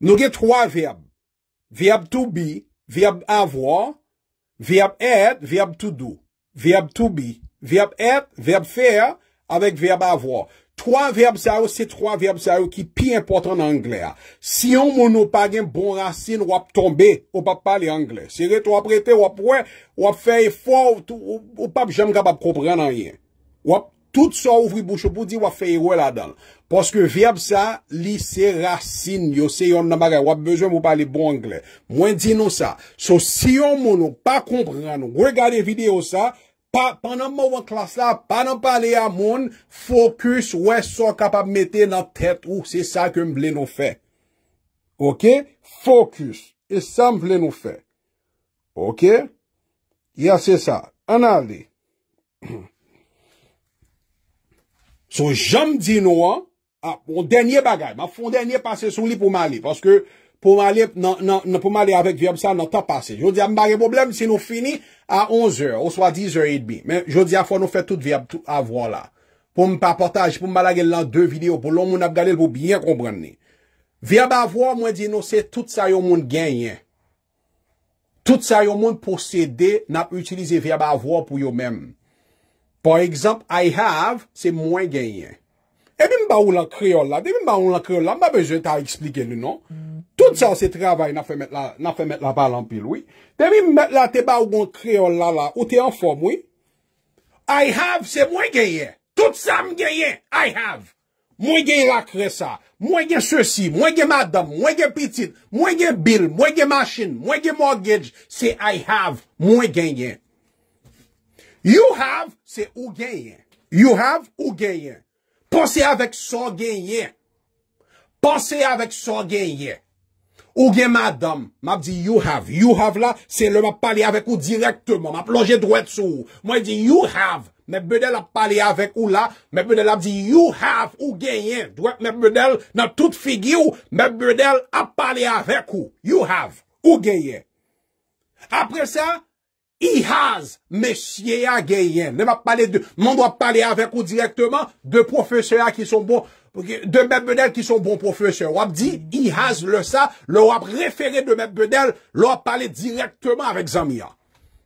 Nou gè troa vèb. Vèb tou bi, Verb avoir, verb être, verb to do, verb to be, verb être, verb faire, avec verb avoir. Trois verbes a eux, c'est trois verbes a eux qui est le plus important en anglais. Si on ne parle pas un bon racine, on va tomber, on va parler anglais. Si on ne parle pas un bon racine, on va tomber, on va parler anglais. Tout sa ouvri bouche pou di wap feye wè la dan. Poske vyab sa, li se rasin. Yo se yon nan bagay. Wap bezwen mou pale bon angle. Mwen di nou sa. So si yon moun nou pa komprende, wè gade videyo sa, pa nan mou wak las la, pa nan pale ya moun, fokus wè son kapab mette nan tèt ou se sa kem vle nou fè. Ok? Fokus. E sa m wle nou fè. Ok? Ya se sa. An al di. So janm di nou an, ah, an denye bagay, ma foun denye pase sou li pou mali, paske pou mali, nan pou mali avèk vyèm sa nan ta pase. Jou di an, ah, mbage problem si nou fini an 11 ou swa 10 ou 8 bi. Men, jou di an fwa nou fè tout vyèm avwa la. Pou m papotaj, pou m balage lan 2 videyo, pou loun moun ap gale l pou byen kombrene. Vyèm avwa mwen di nou se, tout sa yon moun genyen. Tout sa yon moun posede nan ap utilize vyèm avwa pou yon menm. For example, I have, se mwen genyen. E mi mba ou la kreol la, de mi mba ou la kreol la, mba beje ta a eksplike li nou. Tout sa ou se travay nan fe met la balan pil, oui. De mi mba ou la te ba ou gon kreol la la, ou te an form, oui. I have, se mwen genyen. Tout sa mwen genyen, I have. Mwen genyen la kre sa. Mwen genyen se si, mwen genyen madam, mwen genyen pitit, mwen genyen bil, mwen genyen masin, mwen genyen mortgage. Se I have, mwen genyen. You have, se ou genyen. You have, ou genyen. Pense avèk so genyen. Pense avèk so genyen. Ou genye madam, m ap di you have. You have la, se lè m ap pale avèk ou direktman. M ap plonje drouè tsou. M ap di you have. M ap pale avèk ou la. M ap di you have. Ou genyen. M ap pale avèk ou. You have. Ou genyen. Apre sa, I haz mesyeya genyen. Ne wap pale de, moun wap pale avek ou direktman, de profeseya ki son bon, de mèp bedel ki son bon profese. Wap di, i haz le sa, l wap referi de mèp bedel, l wap pale direktman avek zamiya.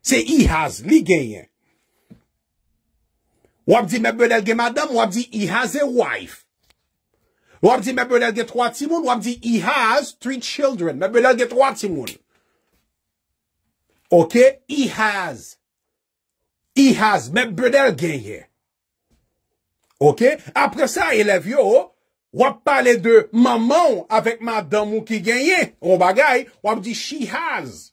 Se i haz li genyen. Wap di mèp bedel ge madam, wap di i haz e wife. Wap di mèp bedel ge trwa timoun, wap di i haz three children. Mèp bedel ge trwa timoun. Ok, he has. He has, men Bridel genye. Ok, apre sa elevyo, wap pale de maman avèk mada mou ki genye, wap di she has.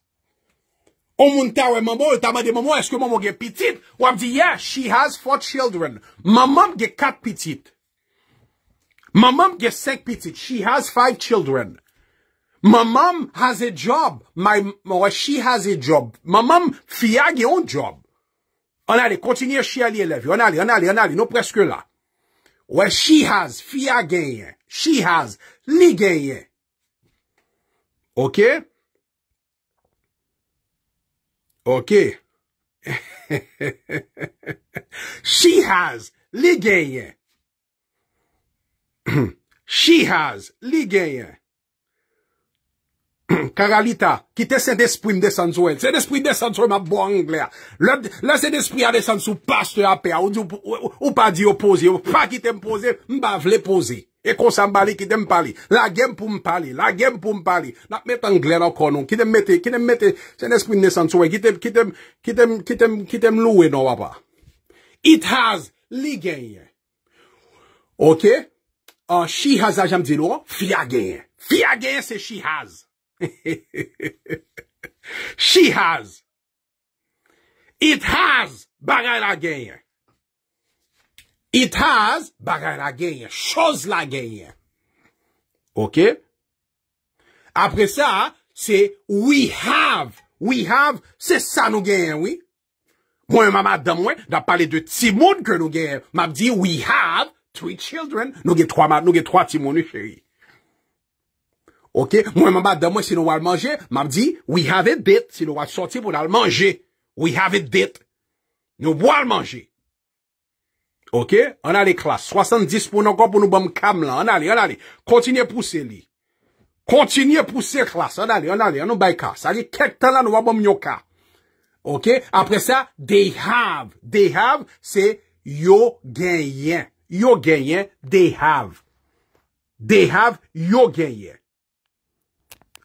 Om moun ta wè maman, ta mwen de maman, eske maman gen pitit? Wap di yeah, she has four children. Maman gen kat pitit. Maman gen sek pitit, she has five children. Ma mam has a job. Wa she has a job. Ma mam fiyage yon job. Anali, kontinye shiyali elevi. Anali, anali, anali, nou preske la. Wa e, she has fiyageye. She has ligyeye. Ok? Ok. She has ligyeye. She has ligyeye. karalita, ki te se despri m de sansouen, se despri m de sansouen, m ap bo an glè a, la se despri a de sansou, pas te apè a, ou pa di yo pose, ou pa ki te m pose, m ba vle pose, e konsan bali ki te m pali, la gen pou m pali, la gen pou m pali, la met an glè nan konon, ki te mette, ki te mette, se despri m de sansouen, ki te, ki te, ki te, ki te, ki te m loue nan wapa. It has li genye. Ok? Ok? Ah, she has a janm di nou, fi a genye. Fi a genye se she has. She has It has Bagay la genye It has Bagay la genye Chose la genye Ok Apre sa se We have Se sa nou genye Mwen mama damwen Da pale de timon ke nou genye Map di we have Nou genye 3 timon Nou genye Ok, mwen mwen bat damwen si nou wal manje, mwen ap di, we have it dit, si nou wal sorti pou nou wal manje, we have it dit, nou wal manje. Ok, an ale klas, 70 pou nou kon pou nou bom kam la, an ale, an ale, kontinye pousse li, kontinye pousse klas, an ale, an ale, an ou bay ka, sali kek tan la nou wal bom nyo ka. Ok, apre sa, they have, they have, se yo genyen, yo genyen, they have, they have, yo genyen.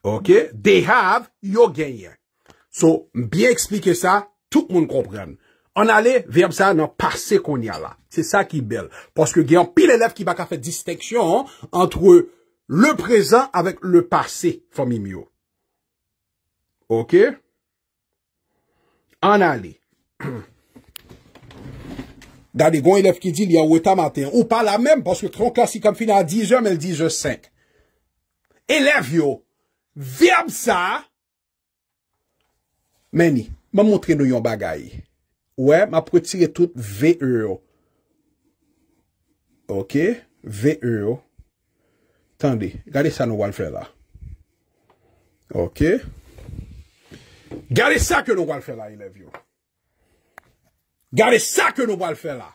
Ok? They have yo genyen. So, mbyen eksplike sa, tout moun kompren. An ale, verbe sa nan pase kon ya la. Se sa ki bel. Poske genyon pil elef ki baka fe disteksyon antre le prezan avèk le pase fòm imyo. Ok? An ale. Dan de gon elef ki di li a wèta mater. Ou pa la men, poske tronk la si kom finan 10 an, men 10 an 5. Elef yo Vyab sa. Meni. Ma mwontre nou yon bagay. Ouè. Ma pritire tout V-E-O. Ok. V-E-O. Tande. Gade sa nou walfè la. Ok. Gade sa ke nou walfè la. Gade sa ke nou walfè la.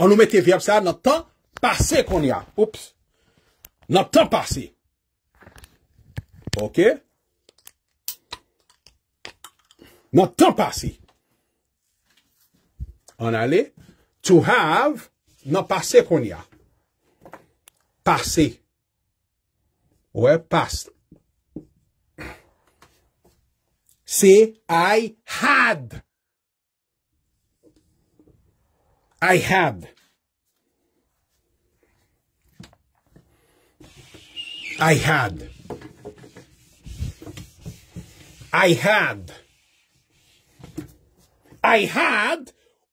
On nou mette vyab sa. Noutan. Pase kon ya. Oups. Noutan pase. Ok? Non tan pasi. An ale? To have, non pase kon ya. Pase. Ou e passe. Si, I had. I had. I had. Ay had. Ay had.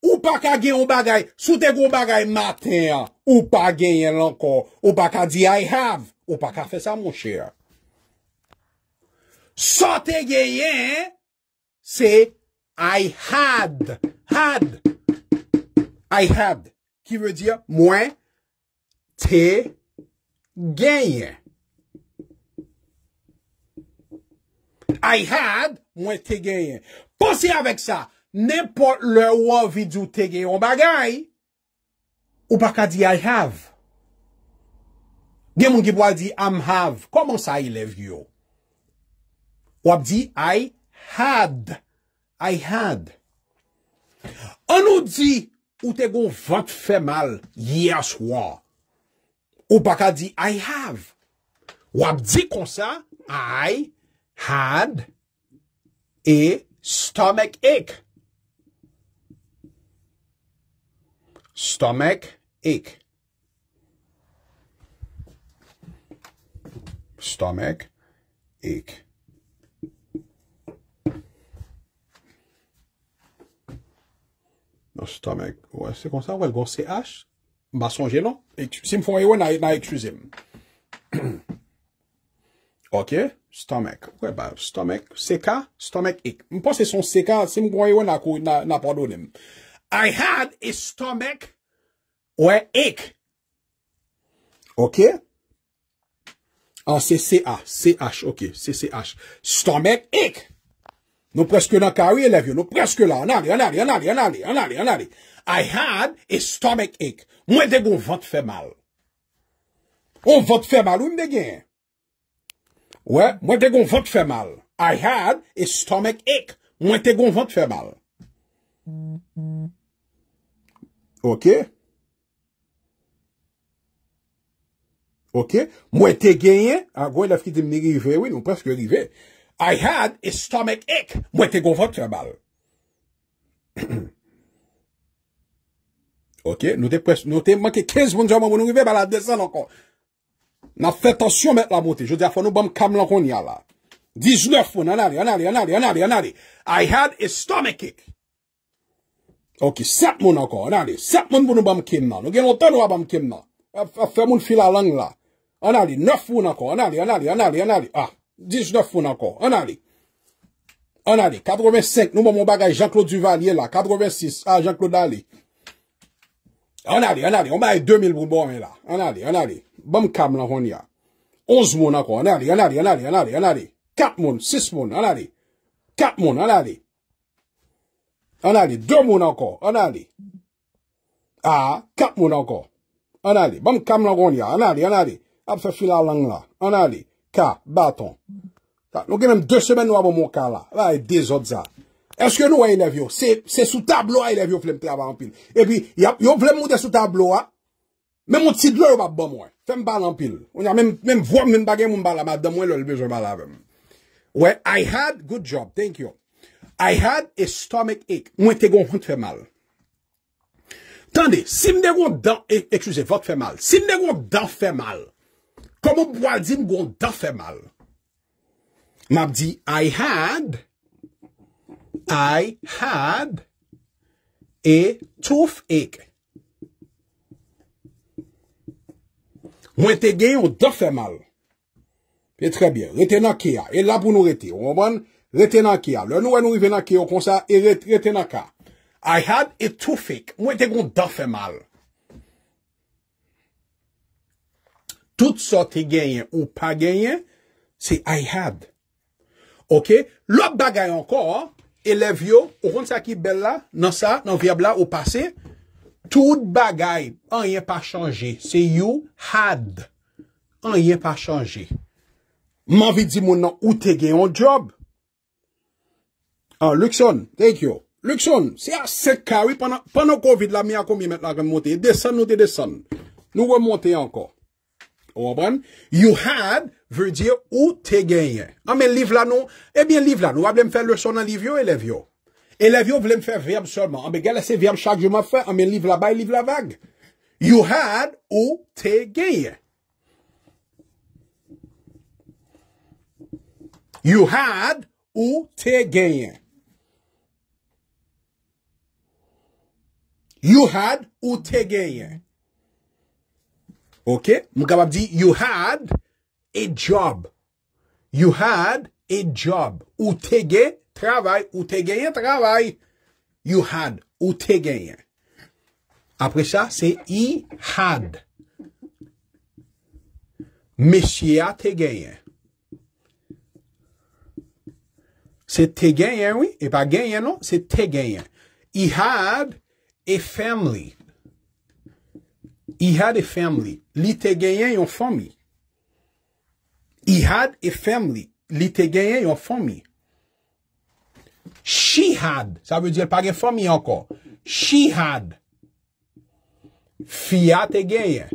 Ou pa ka gen yon bagay. Sou te goun bagay maten ya. Ou pa genyen lanko. Ou pa ka di I have. Ou pa ka fe sa monshe ya. Sou te genyen. Se I had. Had. I had. Ki ve di ya mwen te genyen. I had, mwen te genyen. Ponsi avèk sa. Nè pot lè wò vidyo te genyon bagay. Ou baka di I have. Gen mwen kibwa di I'm have. Koman sa i lev yo? Wap di I had. I had. An nou di, ou te gon vant fè mal, yes wò. Ou baka di I have. Wap di konsa, I had. Had a stomach ache. Stomach ache. Stomach ache. Stomach, wè se kon sa wè, goun se hash. Mba son jelon. Sim fon yo wè nan ek chouzim. Okè? Stomach. Ouè ba? Stomach. CK? Stomach ache. Mwen pa se son CK, se mwen kwenye wè na kou, na pardonem. I had a stomach ache. Ok? An CCH. CH. Ok. CCH. Stomach ache. Nou preske nan kawye lev yo. Nou preske la. An ale, an ale, an ale, an ale, an ale, an ale. I had a stomach ache. Mwen dek ou vot fè mal. Ou vot fè mal ou mwen dek genye? Mwen te goun vant fe mal. I had a stomach ache. Mwen te goun vant fe mal. Ok. Ok. Mwen te genyen. A gwen laf ki te mne rive. Oui, nou preske rive. I had a stomach ache. Mwen te goun vant fe mal. Ok. Nou te manke 15 moun jaman moun rive. Mwen te goun vant fe mal. Na fetasyon met la moti. Je di a fa nou bam kam lakon ya la. 19 ou nan ale, an ale, an ale, an ale, an ale. I had a stomachache. Ok, 7 ou nan akon, an ale. 7 ou nou bam kim nan. Nou gen otan nou a bam kim nan. A fe moun fila lang la. An ale, 9 ou nan akon, an ale, an ale, an ale, an ale. Ah, 19 ou nan akon, an ale. An ale, 85. Nou mam mou bagay Jean-Claude Duvalier la. 86, ah Jean-Claude Dalé. An ale, an ale, an ale. A fe 2000 mou bon men la. An ale, an ale, an ale. 11 moun akon, anadi, anadi, anadi 4 moun, 6 moun, anadi 4 moun, anadi 2 moun akon, anadi 4 moun akon, anadi 4 moun akon, anadi, anadi 4, baton Nou genem 2 semen nou abon moun ka la e Eske nou wè in evyo? Se sou tablo a in evyo flèm te avan pil E pi, yon flèm moun de sou tablo a Mè moun tidler wè abon mwen wè, I had, good job, thank you I had a stomach ache mwen te gon fè mal tande, si mde gon dan ekjouze, vot fè mal si mde gon dan fè mal komon boal din gon dan fè mal mabdi, I had I had a tooth ache Mwen te genye ou da fe mal. Fe trebyen. Rete nan kiya. E la pou nou rete. Ou mwen ban rete nan kiya. Le nou an nou i ven nan kiya. Ou konsa e rete nan ka. Ay had e tou fik. Mwen te genye ou da fe mal. Tout sa te genye ou pa genye. Se ay had. Ok. Lop bagay ankor. E lev yo. Ou kon sa ki bella. Nan sa. Nan viab la ou pase. Ok. Tout bagay, an ye pa chanje. Se you had, an ye pa chanje. Man vi di moun nan, ou te gen yon job? An, ah, Luxon, thank you. Luxon, se a sekari, panan COVID la mi akou mi met nan gen monte, desen nou te desen. Nou wè monte anko. Ou wè bon? You had, vir di ou te gen yon. An ah, men liv la nou? Ebyen eh liv la nou, wè blèm fè lè son nan liv yo e lev yo. Elevyon vle m fè vèm sòlman. Ambe gen lese vèm chak jom an fè. Ambe liv la bay, ah, ah, liv la bag. You had ou te genyen. You had ou te genyen. You had ou te genyen. Ok. Mou kabab di, you had a job. You had a job. Ou te genyen. Travay, ou te genyen travay. Yuhad, ou te genyen. Apre sa, se ihad. Meshiya te genyen. Se te genyen, oui, e pa genyen, non, se te genyen. Ihad e family. Ihad e family. Li te genyen yon fomi. Ihad e family. Li te genyen yon fomi. She had fiat e genye.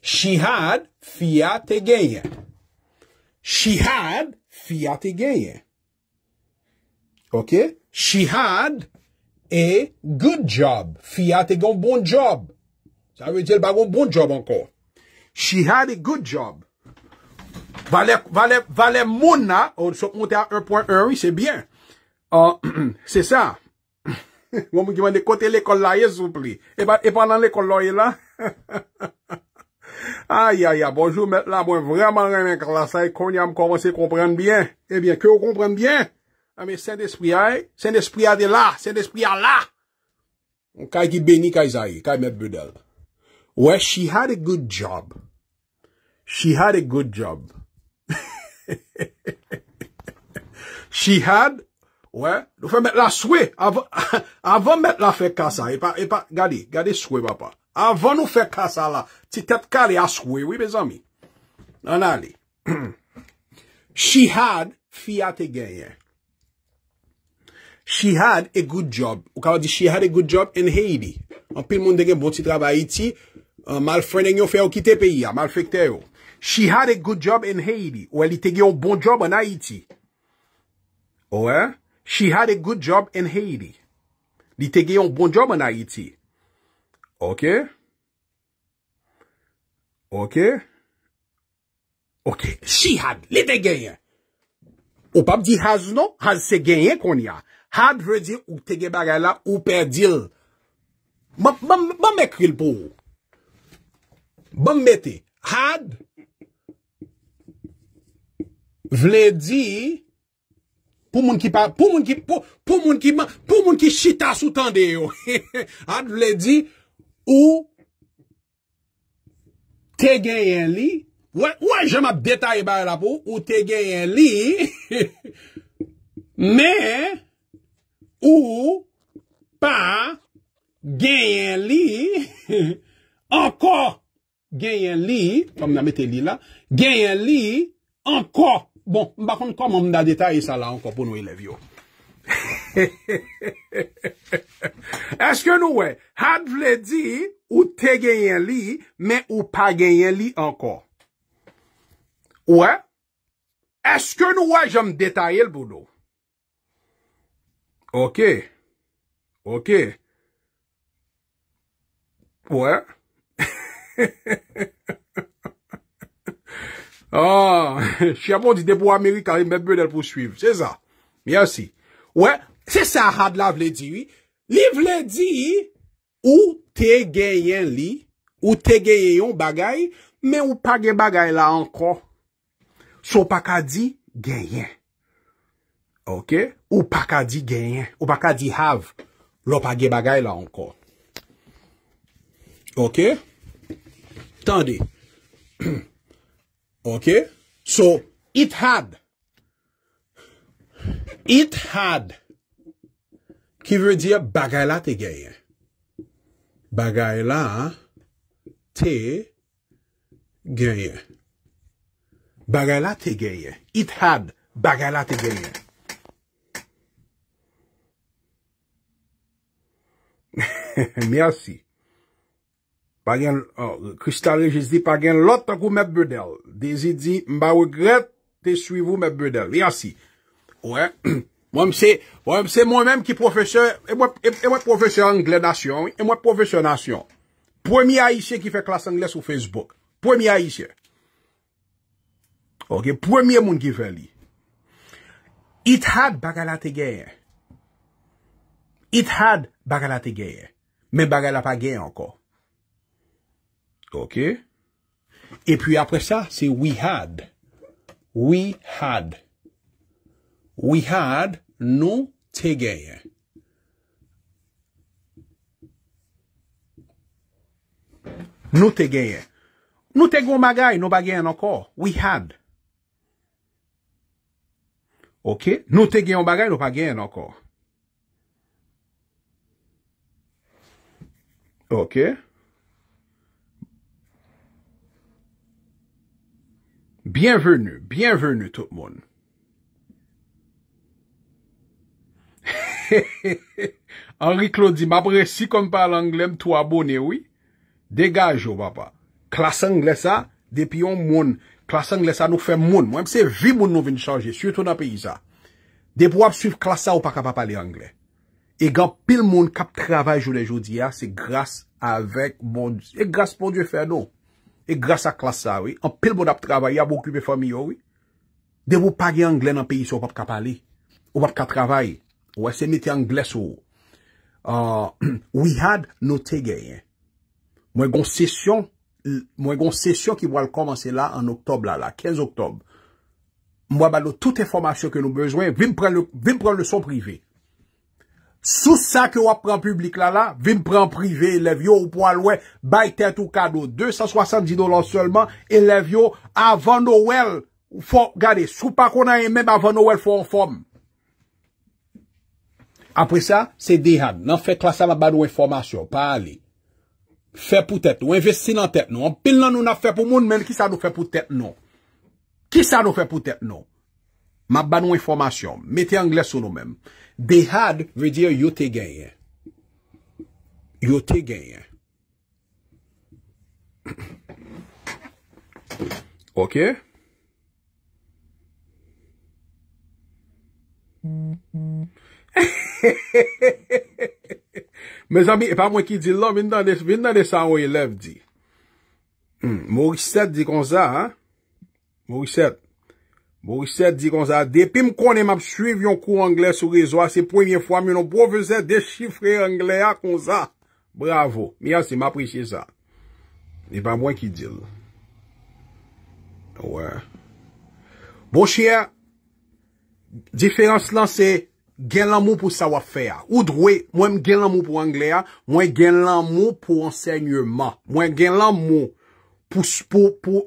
She had fiat e genye. She had fiat e genye. She had a good job. Fiat e genye bon job. Sa we djel bagon bon job anko. She had a e good job. Vale, vale, vale moun a, ou sou moun te a 1.1, oui, se bien. Ah, c'est ça. Ou moun ki moun de kote l'école la, yes ou pli. E eh pa nan l'école la, e la. Ay, ay, ay, bonjour, mè, la, moun vreman, mè, mè, kala, sa, e kon, yam, kon, se, kompren bien. E bien, ke ou kompren bien. A, ah, mè, sen espri a, sen espri a de la, sen espri a la. Kaj ki beni kaj zayi, kaj mè bedel. Ouè, she had a good job. She had a good job. She had Nou fe met la swi Avan met la fe kasa e e Gade swi papa Avan nou fe kasa la Ti tet kare a swi Nanali She had fiat e genye She had a good job Ou kawa di she had a good job in Haiti An pil moun de gen bot si trabay ti Malfrene nyo fe yo kite pe ya Malfrekte yo She had a good job in Haiti. Ouè, li tege yon bon job an Haiti. Ouè? She had a good job in Haiti. Li tege yon bon job an Haiti. Ok? Ok? Ok. She had. Li tege yon. Ou pa mdi has nou? Has se genye kon ya. Had vredi ou tege bagay la ou perdi yon. Mam, mam, mam ekri l pou. Mam meti. Had. Had. Vle di, pou moun ki pa, pou moun ki, pou moun ki, pou moun ki shitas ou tande yo. Ad vle di, ou te genyen li. Ou, ou, jema detay bay la pou, ou te genyen li. Bon, mbakon kom om nan detaye sa la an ko pou nou e lev yo. Eske nou we? Had vle di ou te genyen li, men ou pa genyen li anko? Ouwe? Eske nou we jom detaye l boudo? Ok. Ok. Ouwe? Ok. Ah, chèpon di depo Ameri kari e mè bè del pou suiv. Sè sa. Mè yansi. Wè, sè sa rad la vle di yi. Li vle di ou te genyen li, ou te genyen yon bagay, mè ou pa gen bagay la ankon. Sò pa ka di genyen. Ok? Ou pa ka di genyen. Ou pa ka di hav. Lò pa gen bagay la ankon. Ok? Tande, Ok, so it had, it had, kivyo diye bagay la te genye. Bagay la te genye. Bagay la te genye. It had bagay la te genye. Mersi. Pagen oh, kristalè, je zi, pagen lot takou mèp bèdèl. De zi zi, mba wè gret, te suivou mèp bèdèl. Riyansi. Ouè, mwen mse, mwen mse mwen mèm ki profeseur, e mwen profeseur anglè nasyon, e mwen profeseur nasyon. Premi a isye ki fè klas anglè sou Facebook. Premi a isye. Ok, premie moun ki fè li. It had bagalat e gèyè. It had bagalat e gèyè. Men bagalat pa gèyè anko. E pi apre sa, se we had We had We had Nou te geye Nou te geye Nou te geyon bagay, nou bagay en ankor We had Nou te geyon bagay, nou bagay en ankor Ok Ok Bienvenu, bienvenu tout moun. Henri Claude dit, m'apresi kom pa l'anglèm, tou abonè wè, degaj yo oh, bapa. Klas anglè sa, depi yon moun. Klas anglè sa nou fè moun. Mwen mse vi moun nou veni chanje, syoutou nan pi isa. Depi wap suiv klas sa ou pa kapapa lè anglè. E gan pil moun kap travaj jounè joudi ya, ah, se grase avèk moun. E grase pou djè fè nou. E grase pou djè fè nou. E grasa klasa, wè. An pil bo dap travay, yabou kube fami yo, wè. De wou pagye Anglè nan peyi sou wot ka pali. Wot ka travay. Wè, se mi te Anglè sou. Ou yad nou te genyen. Mwen gon sesyon, mwen gon sesyon ki wale komanse la an oktob la la, 15 oktob. Mwen wabalou tout informasyon ke nou bezwen, vim pren le son privé. Sous sa ke wap pran publik la la, vim pran privé, lev yo ou po alwe, bay tet ou kado, 270 dolar solman, e lev yo avan nou el, fò gade, sou pa konan e men avan nou el fò an fòm. Apre sa, se dejan, nan fè klasa la badou e formasyon, pa ale, fè pou tet nou, investi nan tet nou, an pil nan nou na fè pou moun men, ki sa nou fè pou tet nou, ki sa nou fè pou tet nou. Ma banon informasyon. Meti Anglesou nou men. De had, ve diye, yote genye. Yote genye. Ok? Me zami, e pa mwen ki di la, vin nan de san ou ye lev di. Morissette hmm, di kon sa, ha? Morissette. Bourissette di kon sa, depi m konem ap suiv yon kou anglè sou rezo a se premiye fwa, menon pou vese dechifre anglè a kon sa. Bravo, mi ase m apreche sa. Nè pa mwen ki dil. Ouè. Bon chè, diferans lan se gen lan mou pou sa wap fè a. Ou drouè, mwen gen lan mou pou anglè a, mwen gen lan mou pou ansenye man. Mwen gen lan mou.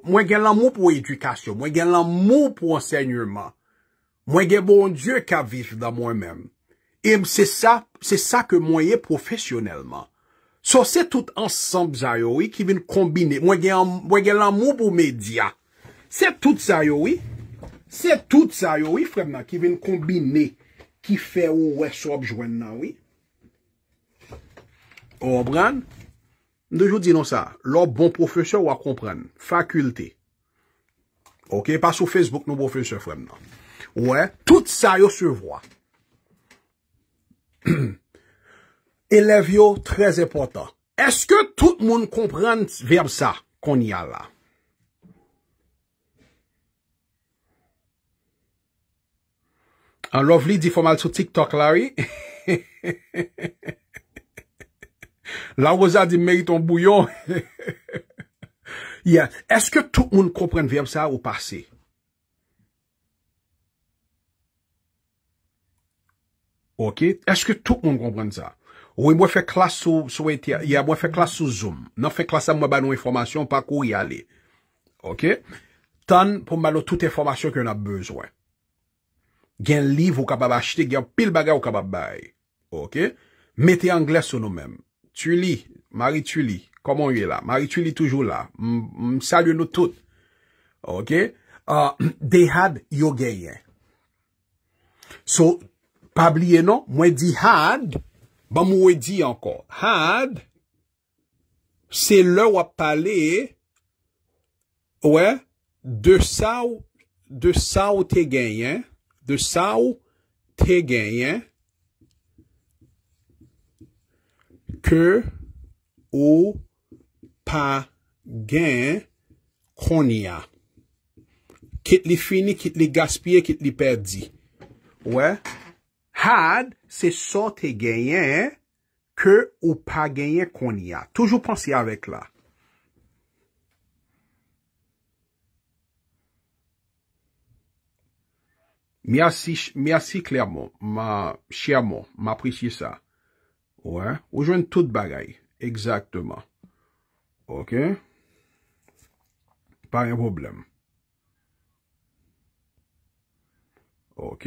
mwen gen l'amou pou edukasyon, mwen gen l'amou pou ensegnouman, mwen gen bon dieu ka vif dan mwen men. E mse sa, se sa ke mwen ye profesyonelman. So se tout ansanp zayoui ki vin kombine, mwen gen l'amou pou media. Se tout zayoui, se tout zayoui fremman ki vin kombine ki fe ou wè sop jwen nan wè. Obran. Ndejou di nou sa, lor bon profeseur wak kompren, fakulte. Ok, pa sou Facebook nou profeseur fwem nan. Wè, tout sa yo sou vwa. Elev yo trez epotan. Eske tout moun kompren verb sa kon yal la? An lov li di fomal sou TikTok la wè? He he he he he he La roza di meri ton bouyon. Eske tout moun kompren vye msa ou pase? Ok? Eske tout moun kompren sa? Ou yon mwen fe klas sou zoom? Non fe klas sa mwen ban nou informasyon pak ou yale? Ok? Tan pou malo tout informasyon ki yon ap bezwen. Gen liv ou kapab achite, gen pil bagay ou kapab bay. Ok? Mete angles sou nou menm. Tuli, mari Tuli, koman wè la? Mari Tuli toujou la, msalye nou tout. Ok, de Had yo genyen. So, pabliye nou, mwen di Had, ba mwen di anko, Had, se lè wap pale, wè, de Sao te genyen, de Sao te genyen, Ke ou pa gen kon ya. Kit li fini, kit li gaspye, kit li perdi. Ouè. Had se sote genyen ke ou pa genyen kon ya. Toujou pansi avèk la. Mersi klèrmo, chèrmo, m'aprechi sa. Ou jwen tout bagay. Eksaktman. Ok. Par yon problem. Ok.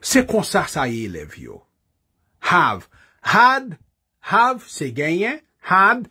Se konsa sa ye lev yo. Have. Had. Have se genye. Had. Had.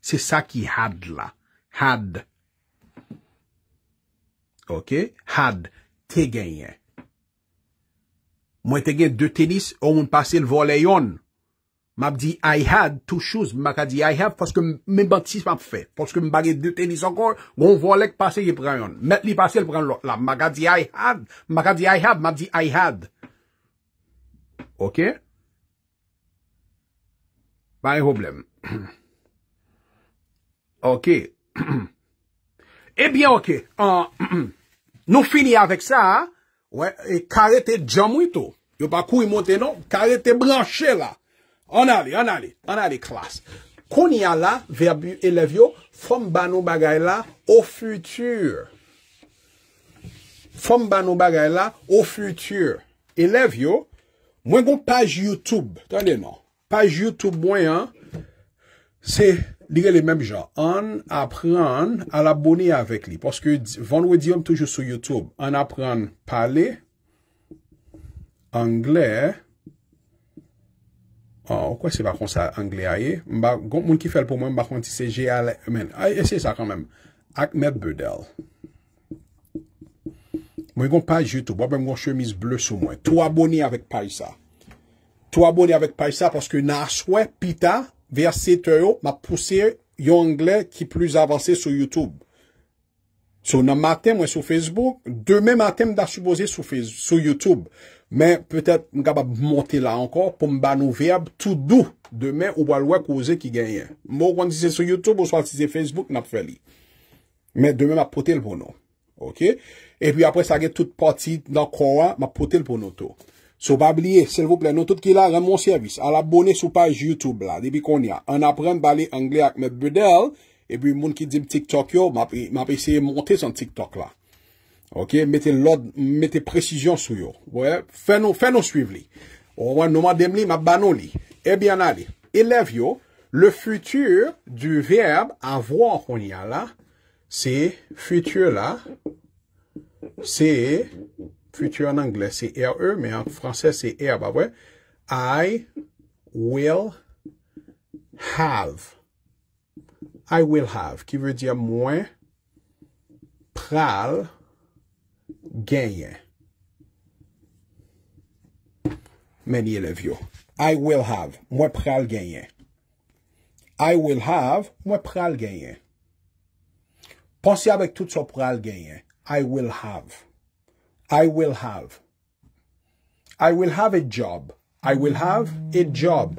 Se sa ki had la. Had. Ok. Had. Te genye. Mwen te genye de tenis. Ou mwen pase l vole yon. Map di I had tou chouse. Mwen ka di I have. Foske mwen bantis map fe. Foske mwen bagye de tenis ankon. Ou mwen vole k pase l pren yon. Met li pase l pren lot la. Mwen ka di I had. Mwen ka di I have. Map di I had. Ok. Pa yon probleme. Ok. Ebyen, eh ok. Nou fini avèk sa. Wè, kare te djam wito. Yo pa kou yi monte nou. Kare te branche la. Anali, anali, anali, klas. Koun ya la, verbi elevyo, fòm banou bagay la, o futur. Fòm banou bagay la, o futur. Elevyo, mwen kon page YouTube. Tande nan. Page YouTube mwen an. Se... Lige le menm jan. An apren al abone avek li. Poske vanwe diyon toujou sou YouTube. An apren pale. Angle. Oh, Okwese bakon sa angle aye. Mba gont moun ki fel pou mwen. Mba konti seje ale men. Ese sa kanmen. Akme bedel. Mwen gont pale YouTube. Wap mwen gont chemise ble sou mwen. Tou abone avek pay sa. Tou abone avek pay sa. Poske nan swen pita. Vya 7 euro, ma pousse yon angle ki plus avanse sou YouTube. Sou nan maten mwen sou Facebook, demen maten mwen da sou boze sou YouTube. Men, petet mga ba monte la ankor pou mba nou veyab tout dou demen ou ba lwen kouze ki genyen. Mwen kwan dise sou YouTube ou sou alise Facebook, nap fe li. Men, demen ma pote l bono. Ok? E pi apre sa ge tout pati nan koran, ma pote l bono tou. So, bab liye, selvo ple. Non, tout ki la remon servis. A la boni sou page YouTube la. Debi kon ya. An apren bali angli ak me bridel. Ebi moun ki dim TikTok yo. Ma pe isye monte son TikTok la. Ok? Mete precizyon sou yo. Wey, fè nou suiv li. Ou an nou ma dem li, ma banon li. Ebyan eh ali. Elev yo. Le futur du verb avwa kon ya la. Se, futur la. Se, futur la. futur en anglais, c'est RE, mais en français, c'est R, bah I will have. I will have, qui veut dire moins pral gagner. Many of you. I will have, moins pral gagner. I will have, moins pral gagner. Pensez avec tout ce pral gagner. I will have. I will have. I will have a job. I will have a job.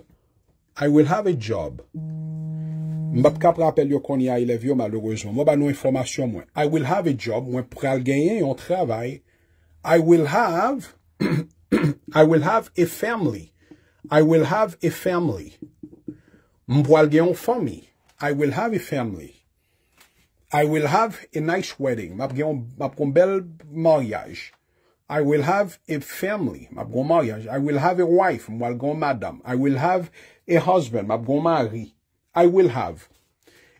I will have a job. Mbap kap rapel yo kon ya elevyon malorezon. Mwa ba nou e formasyon mwen. I will have a job. Mwen pouke al genyen yon travay. I will have. I will have a family. I will have a family. Mbo al genyon fomi. I will have a family. I will have a nice wedding. Mbap kon bel moryaj. I will have a family. Mab gwo maryaj. I will have a wife. Mab gwo madam. I will have a husband. Mab gwo mary. I will have.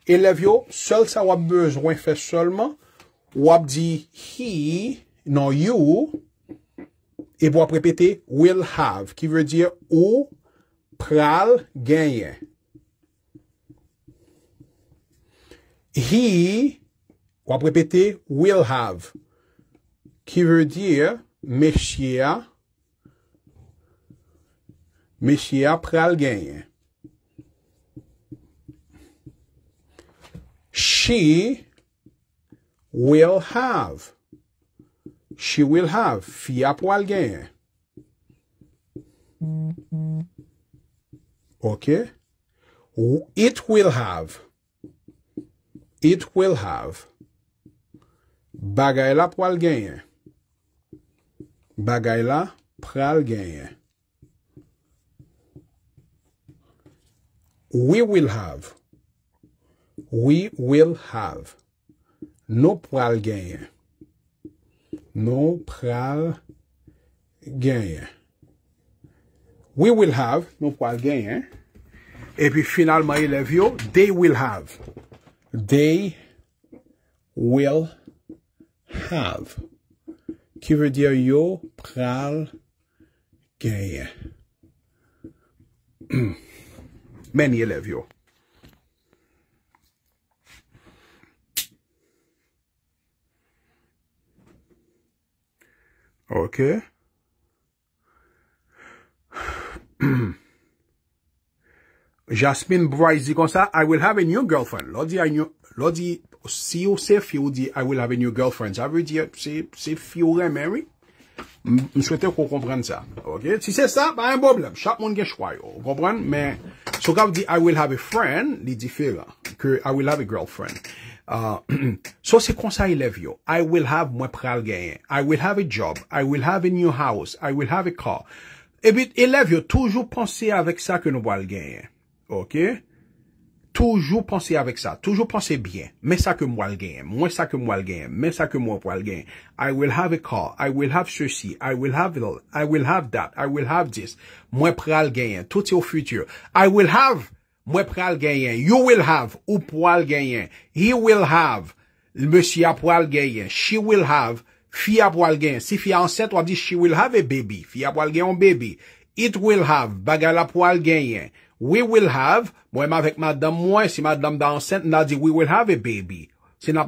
E lev yo, sol sa wap bez rwen fe solman, wap di he, nan you, e wap repete will have. Ki vye dir ou pral genyen. He, wap repete will have. Ki veu dir meshi ap pral genye. She will have. She will have. Fi ap pral genye. Ok. It will have. It will have. Bagay la pral genye. Bagay la, pral genye. We will have. We will have. Nou pral genye. Nou pral genye. We will have. Nou pral genye. Epi final maye lev yo. They will have. They will have. Ki vè diyo yo pral genye. Menye lev yo. Ok. Jasmine Bryce di konsa. I will have a new girlfriend. Lodi a new... Lodi... Si ou se fi ou di, I will have a new girlfriend. Sa vwe di, se fi ou re meri, mi sou ete kon kon pren sa. Si se sa, ba en boblem. Chap moun gen chwayo. Kon pren, men. So, sa vwe di, I will have a friend, li di fe la. Ke, I will have a girlfriend. Euh, so, se konsa il ev yo. I will have mwen pre al genye. I will have a job. I will have a new house. I will have a car. E bit, il ev yo toujou pense avek sa ke nou bo al genye. Ok? Ok? Toujou pense avèk sa, toujou pense bjen. Mè sa ke mò al genyen, mè sa ke mò al genyen, mè sa ke mò al genyen. Mwen pre al genyen, tout yon futur. I will have, mwen pre al genyen. You will have, ou pò al genyen. He will have, mwesi apò al genyen. She will have, fi apò al genyen. Si fi an sè, toi di she will have a baby, fi apò al genyen an baby. It will have, bagala pou al genyen. We will have, mwen ma vek maddam mwen, si maddam da ansen, nan di we will have a baby. Se nap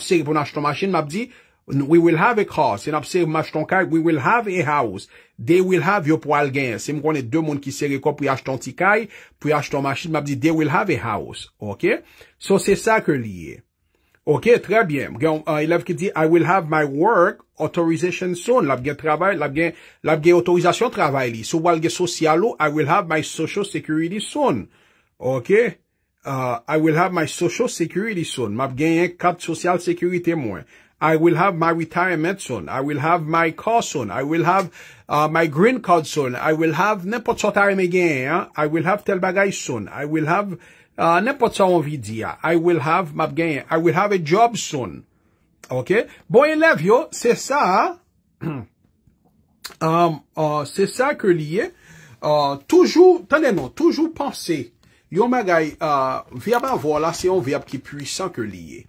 seri pou nash ton machine, map di, we will have a car. Se nap seri pou nash ton car, we will have a house. They will have, yo pou al genyen. Se mkwane de moun ki seri ko pou yach ton tikay, pou yach ton machine, map di, they will have a house. Ok? So, se sa ke liye. Ok, trebyen. Mwen gen, e euh, lev ki di, I will have my work authorization son. Lav gen trabay, lav gen, lav gen otorizasyon trabay li. Sou wal gen sosyalou, I will have my social security son. Ok, euh, I will have my social security son. Mwen gen yen kat sosyal security mwen. I will have my retirement son. I will have my car son. I will have euh, my green card son. I will have, nen pot sotare me gen, eh. I will have tel bagay son. I will have... Ah, nè pot sa onvi di ya. Ah, I will have, map genye, I will have a job soon. Ok? Bon, en lev yo, se sa. Se um, ah, sa ke liye. Toujou, tande nou, toujou panse. Yo, magay, viyab avola, se yon viyab ki pwi sa ke liye.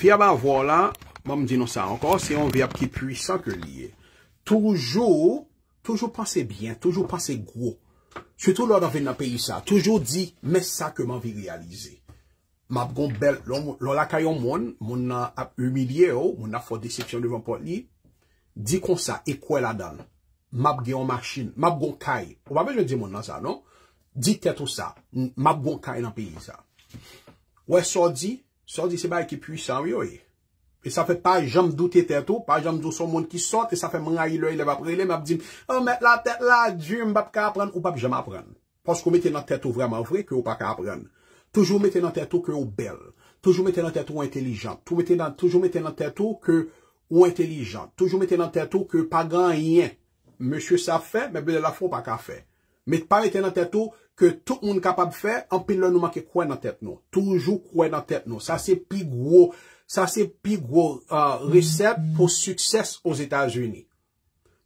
Viyab avola, mwen mdi nou sa ankon, se yon viyab ki pwi sa ke liye. Toujou, toujou panse byen, toujou panse gwo. Sye tou lor aven nan peyi sa, toujou di, mè sa keman vi realize. Mab gon bel, lor lakayon moun, moun nan ap umilye ou, moun nan fòt disepsyon livan pot li, di kon sa, ekwe la dan, mab gen yon machin, mab gon kay, pou mabè jen di moun nan sa, non, di tetou sa, mab gon kay nan peyi sa. Ouè sò di, sò di se bay ki pwisan yoye. E sa fè pa jam doute tèto, pa jam doute son moun ki sote, e sa fè mwen a yi lè, lè vapre oh, lè, mèp di mèp la tèto la, djè mbap kè apren, ou pap jè mèp apren. Pas kou mète nan tèto vreman vre, kè ou pa kè apren. Toujou mète nan tèto kè ou bel, toujou mète nan tèto ou intelijant, toujou mète nan tèto kè ou intelijant, toujou mète nan tèto kè ou pa gan yè. Mèche sa fè, mèp lè la fò pa kè fè. Mète pa mète nan tèto kè tout moun kap Sa se pi gwo euh, resep pou sukses ouz Etats-Unis.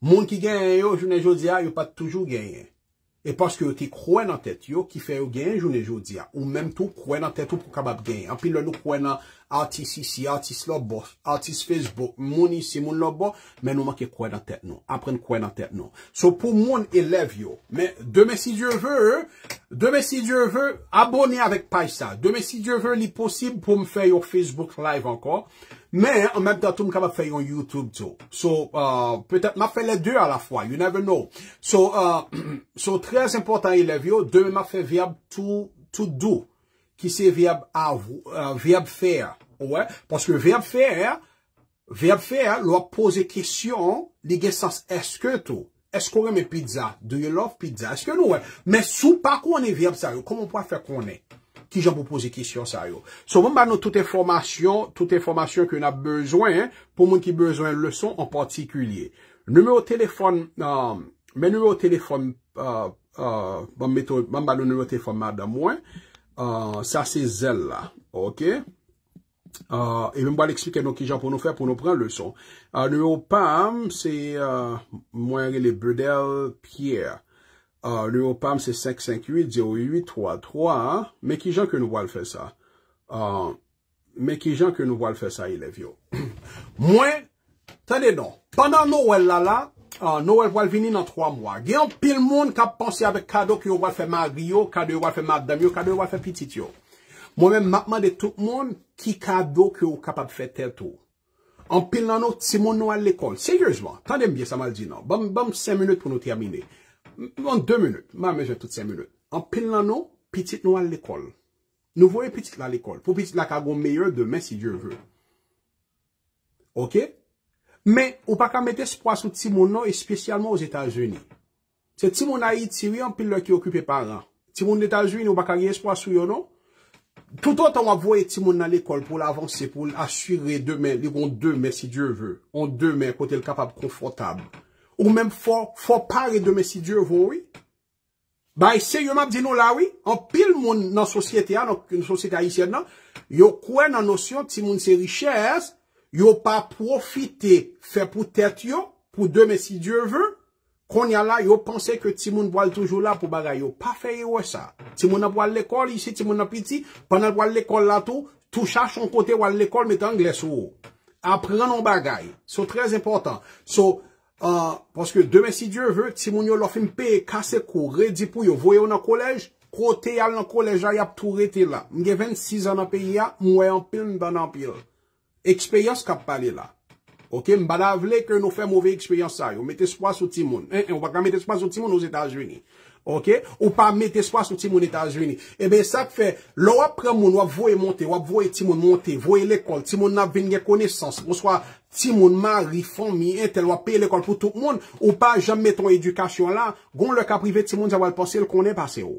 Moun ki genye yo, jounen jodia, yo pat toujou genye. E paske yo ti kwen nan tet, yo ki fe yo genye jounen jodia, ou menm tou kwen nan tet ou pou kabab genye. An pi loun nou kwen nan Artist ici, artist lò bo, artist Facebook, moun isi, moun lò bo, men nou manke kwen nan tek nou, apren kwen nan tek nou. So pou moun eleve yo, men deme si Diyo vè, deme si Diyo vè, abone avèk Paisa, deme si Diyo vè li posib pou m fè yo Facebook live ankon, men mèp datoum kama fè yo YouTube zò. So, euh, petèp ma fè le dè a la fwa, you never know. So, euh, so trèz important eleve yo, deme ma fè viab tout dou. Ki se verbe avou, euh, verbe fèr, ouè. Paske verbe fèr, verbe fèr lò pose kisyon li gen sens eske tou. Eskou reme pizza? Do you love pizza? Eske nou, ouè. Men sou pa kou ane verbe sa yo? Kou moun pou ane fèr kou ane? Ki jan pou pose kisyon sa yo? So moun ban nou tout enformasyon, tout enformasyon ki ou nan bezwen, pou moun ki bezwen lèson an patikulye. Nume ou téléfon, men nume ou téléfon, moun ban nou nume ou téléfon mada mwen, sa se zèl la, ok? E mwen wale eksplike nou ki jan pou nou fè, pou nou pran le son. Nou yo pam, se mwen re le bedel pier. Nou yo pam, se 5, 5, 8, 10, 8, 3, 3. Mwen ki jan ke nou wale fè sa? Mwen ki jan ke nou wale fè sa, e lev yo. Mwen, tè de nou, panan nou wè lalat, Nou wèl wèl vini nan 3 mwa. Gè yon pil moun kap pansè avè kado kyo wèl fè maryo, kado yon wèl fè madamyo, kado yon wèl fè pitit yo. Moun mè mapman de tout moun, ki kado kyo wèl kapab fè tèl tou. An pil nan nou, ti moun nou wèl l'ekol. Seriosman, tan dèm byè sa mal di nan. Bam 5 minout pou nou termine. Ban 2 minout. Mè mè jè tout 5 minout. An pil nan nou, pitit nou wèl l'ekol. Nou vòy pitit la l'ekol. Pou pitit la kagou meyèr demè si djè Non, men, non. ou pa ka met espwa sou ti moun nou, espesyalman ou z'Etats-Unis. Se ti moun a iti, wè an pil lè ki okupè pa ran. Ti moun Etats-Unis, ou pa ka gen espwa sou yo nou, tout an tan wap voye ti moun nan ekol pou l'avansè, pou l'assurè demè, li kon demè si Diyo vè, kon demè kote l'kapab konfortab. Ou men fò, fò pare demè si Diyo vò, wè. Bay, se yo map di nou la wè, an pil moun nan sosyete a, nan sosyete a yi sèd nan, yo kwen nan nosyon ti moun se richèz, Yo pa profite fe pou tet yo, pou deme si Diyo ve, kon ya la yo pense ke ti moun wale toujou la pou bagay. Yo pa feye wè sa. Ti moun ap wale l'ekol isi, ti moun ap iti, pan al wale l'ekol la tou, tou chache an kote wale l'ekol met an glè sou. Aprenon bagay. So, trez important. So, euh, parce que deme si Diyo ve, ti moun yo lofim pe, kase kou, redi pou yo, voye ou nan kolej, kote yal nan kolej a yap tou rete la. Mge 26 an ap e ya, mwe anpil, mbe anpil. Ekspeyans kap pale la, ok, mbada vle ke nou fe mouve ekspeyans sa yo, met espwa sou ti moun, eh, eh, ou pa met espwa sou ti moun nou etaj veni, ok, ou pa met espwa sou ti moun etaj veni. Eh Ebe, sak fe, lo wap pre moun wap voe monte, wap voe ti moun monte, voe l'ekol, ti moun na venye konesans, pou swa ti moun man rifon miye, tel wap pe l'ekol pou tout moun, ou pa jam met ton edukasyon la, goun lak aprive ti moun zaval posye l konen pase yo.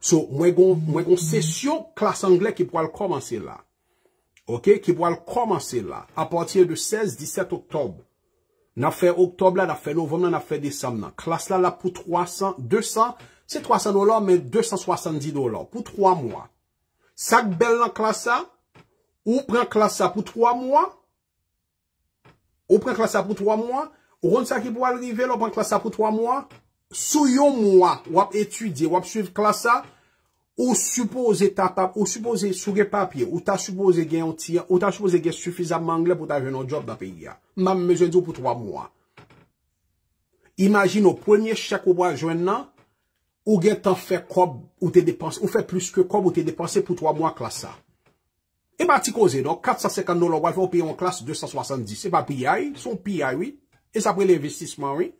So, mwen kon sesyon klas anglè ki pou al komanse la. Ok, ki pou al komanse la. A patir de 16-17 oktob. Na fe oktob la, na fe novem nan, na fe desem nan. Klas la la pou 300, 200, se 300 dolar men 270 dolar pou 3 mwa. Sak bel nan klas sa, ou pren klas sa pou 3 mwa. Ou pren klas sa pou 3 mwa. Ou ron sa ki pou alrive la, ou pren klas sa pou 3 mwa. Sou yon mwa wap etude, wap suif klasa Ou suppose ta tapap, ou suppose souge papye Ou ta suppose gen yon tia, ou ta suppose gen sufisa mangle pou ta ven yon job nan peyi ya Mam meze di ou pou 3 mwa Imagine ou premier chèk ou wajwen nan Ou gen tan fe kob ou te depanse, ou fe plus ke kob ou te depanse pou 3 mwa klasa E pati koze, non, 450 lor wajwen ou peyi yon klas 270 Se pa piyay, son piyay, oui E sa pre l'investissement, oui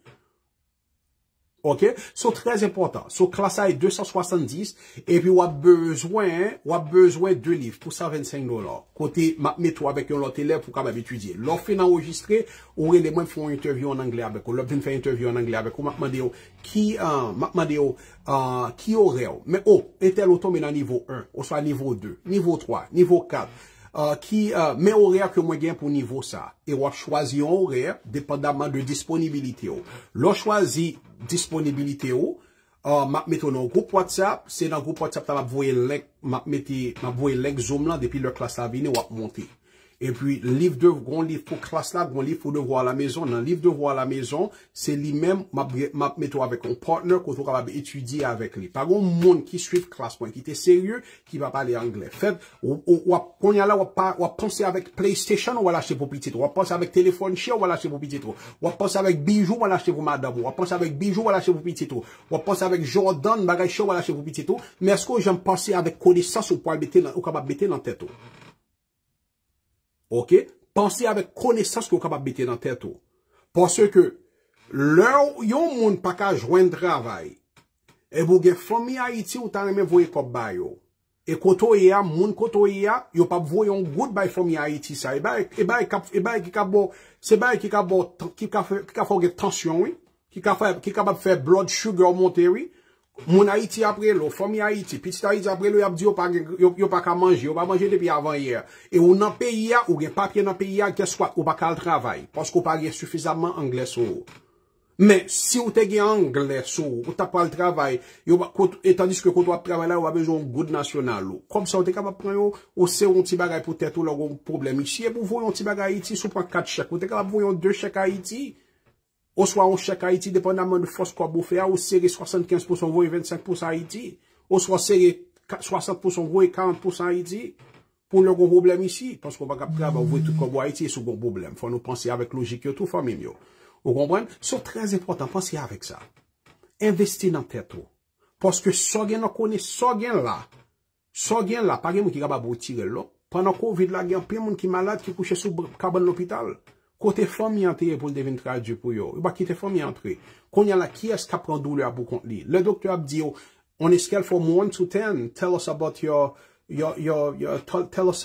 Ok? So, trez important. So, klasay 270. Epi, wap bezwen, wap bezwen 2 liv pou sa 25 dolar. Kote, mak metwa vek yon lote lev pou ka bav etudye. Lop fin anregistre, ou ren de mwen fwen intervyon an angle abekou. Lop din fwen intervyon an angle abekou. Makman de yo, ki, makman de yo, ki ore yo. Men o, etel o tom men an nivou 1, ou sa nivou 2, nivou 3, nivou 4. Ki, men ore yo ke mwen gen pou nivou sa. E wap chwazi yo ore, depandaman de disponibilite yo. Lop chwazi Disponibilite ou, euh, map meton nou group WhatsApp, se nan group WhatsApp ta map voye link, map meti, map voye link zoom lan depi lor klas avine wap monte. E pi, liv de vwa, gwen liv pou klas la, gwen liv pou devwa la mezon, nan liv de vwa la mezon, se li men map meto avek. On partner koutou kaba etudi avek li. Pagon moun ki suiv klas moun, ki te serye, ki va pale angle. Feb, wap ponye la, wap ponse avek PlayStation wala che pou piti to. Wap ponse avek Telephone Che wala che pou piti to. Wap ponse avek Bijou wala che pou mada vo. Wap ponse avek Bijou wala che pou piti to. Wap ponse avek Jordan bagay Che wala che pou piti to. Mersko jenpansi avek koni sas ou kaba bete nan tetto. Ok? Pansi ave konesans ki ou kap ap biti nan tè tou. Pansi ke, lè ou yon moun pak a jwen travay, e vouge fromi a iti ou tan eme voye kop bayo. E koto e ya, moun koto e ya, yon pap voye yon gout bayi fromi a iti sa. E bayi ki kap bo, se bayi ki kap bo, ki kap fòge tansyon wè, ki kap ap fè blood sugar montè wè, Moun haiti apre lo, fomi haiti, piti haiti apre lo, yon pa ka manje, yon pa manje depi avan yer. E ou nan peyi ya, ou gen papye nan peyi ya, geskwa, ou pa ka al travay. Paske ou pa ge sufizabman angle sou. Men, si ou te ge angle sou, ou ta pa al travay, etan diske koto ap travay la, ou ap bejon goud nasyonal lo. Komp sa, ou te ka pa preyo, ou se ou yon ti bagay pou te to loron problem. Si ye pou vou yon ti bagay iti, sou pa kat chek, ou te ka la pou vou yon de chek ha iti, Ou swa ou chèk a iti depen nan moun fos korbo fe a, ou seri 75% vwe 25% a iti, ou swa seri 60% vwe 40% a iti, pou nou kon boblem isi. Pans kon wak ap kre avan vwe tout korbo a iti, sou kon boblem. Fon nou pansi avèk logik yo tou, fò mimi yo. Ou kompren, sou trèz impotant pansi avèk sa. Investi nan peto. Pans ke so gen akone, so gen la, so gen la, pake moun ki raba boutire lò, panan kou vide la gen, pe moun ki malade ki kouche sou kabon l'opital. Kote fòm yantè yè pou l'devin trajè pou yo. Ywa ki te fòm yantè. Konya la, ki es tapran douly apou kont li? Le doktor ap di yo, On iskel fòm 1 to 10, Tell us about your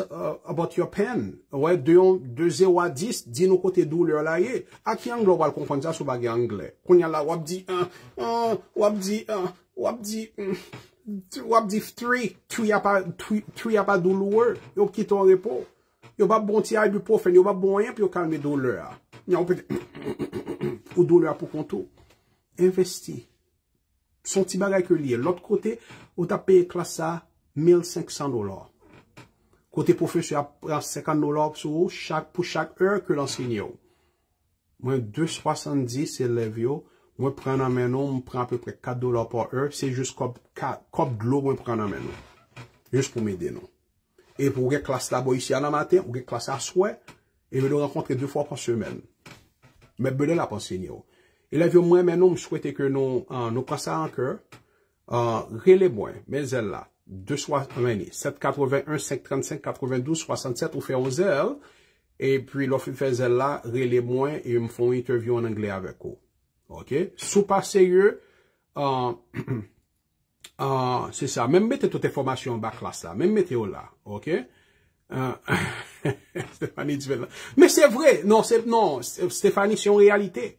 uh, pen. Wè, deyon, 2 0 a 10, Di nou kote douly alayè. Aki anglo wal konponsa sou bagi anglè. Konya la, wap di 1, Wap di 1, Wap di 3, 3 apadoul wè, Yop ki ton repò. Yo wap bon ti a yon profen, yo wap bon yon, pi yo kalme dou lè a. Ou dou lè a pou kontou. Investi. Son ti bagay ke liye. Lòt kote, ou ta peye klasa, 1500 dolar. Kote profen, se ap 50 dolar pso ou, pou chak 1 ke lansin yo. Mwen 2,70, se lev yo, mwen pren nan men nou, mwen pren ap peu prek 4 dolar po 1, se jous kop glou mwen pren nan men nou. Jous pou mè den nou. ep ou ge klas la bo isi an a maten, ou ge klas a swet, ep ou le renkontre deou fwa pan semen. Mè belè la pan sinyo. Elè vyo mwen men nou m souwete ke nou klasa an ke, re le mwen, men zè la, de souwane, 7, 81, 5, 35, 92, 67, ou fè o zèl, ep ou lò fè zè la, re le mwen, ep ou m foun intervyon an anglè avek ou. Ok? Sou pa seryo, an... Ah, se sa, menmete to te formasyon bak la sa, menmete yo la, ok? Ah. Stéphanie, si yon realité.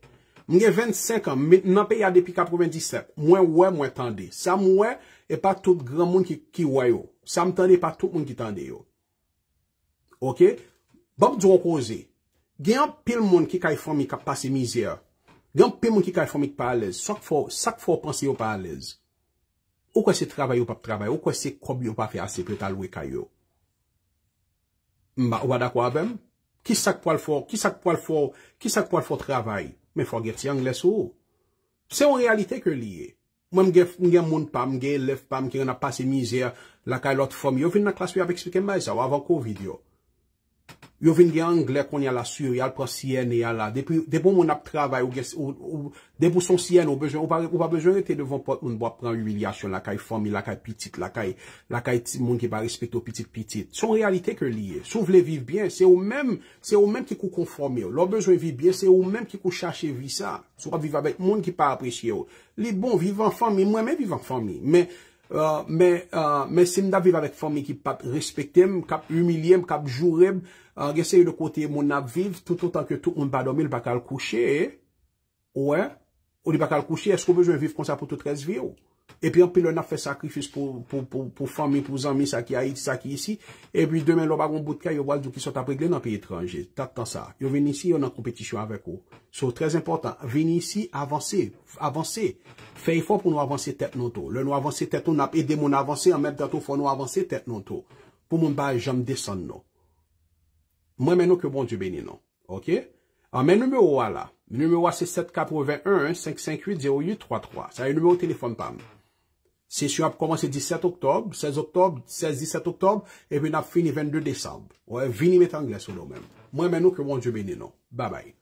Mwen gen 25 an, menmè yon depi 97, mwen wè mwen tande. Sa mwen, e pa tout grand moun ki wè yo. Sa mwen tande pa tout moun ki tande yo. Ok? Bap di ropoze, gen apil moun ki kay fòmik ap pase mizye yo. Gen apil moun ki kay fòmik pa alez. Sak fò, sak fò ponsi yo pa alez. Ou kwa se travay ou pap travay, ou kwa se krob yo pa fe ase pe talwe kayo. Mba, wada kwa abem? Ki sak pwal fwo, ki sak pwal fwo, ki sak pwal fwo travay, me fwa gerti yon gles ou. Se ou realite ke liye. Mwen gen moun pam, gen lev pam, gen yon apase mize, lakay lot fwom, yo vin nan klaswe av eksplikem bay, zawa avan kou video. Yo vin gen Angle kon yal la sur, yal pras sien e yal la. Depi, depo moun ap travay, ou depo son sien, ou pa bejwen ete devon pot un bo ap pran yul yasyon, lakay fomi, lakay pitit, lakay moun ki pa respeto pitit pitit. Son realite ke liye, sou vle viv bien, se ou menm ki kou konforme, lor bejwen viv bien, se ou menm ki kou chache vi sa, sou pa viv abet moun ki pa apresye yo. Li bon, vivan fomi, mwen men vivan fomi, men... Euh, Mè euh, sim da viv avèk fòm e ki pap respektèm, kap umilyèm, kap jourem, euh, gesè yon de kote yon moun ap viv tout anke tout un badomil bakal kouchè, ou di bakal kouchè, eskou mèjwen viv kon sa pou tout resvi ou? Epi an pi lè nan fè sakrifis pou fami, pou zanmi, saki a iti, saki isi. Epi demè lò bagon boutka, yo wal djou ki sot apregle nan pi etranje. Tat tan sa. Yo veni isi, yo nan kompetisyon avèk ou. Sou trèz important. Veni isi, avansè. Avansè. Fè yi fò pou nou avansè tèt non tò. Lè nou avansè tèt non tò, nap edè moun avansè, an mèp datò fò nou avansè tèt non tò. Pou moun ba jom deson non. Mwen mè nou ke bon djou beni non. Ok? An mè nou mè ou wala. Nou mè ou w Sisyon ap komanse 17 oktob, 16 oktob, 16-17 oktob, e bin ap fini 22 desab. Ou e vini met angles ou do men. Mwen men nou ke moun jubini nou. Ba bay.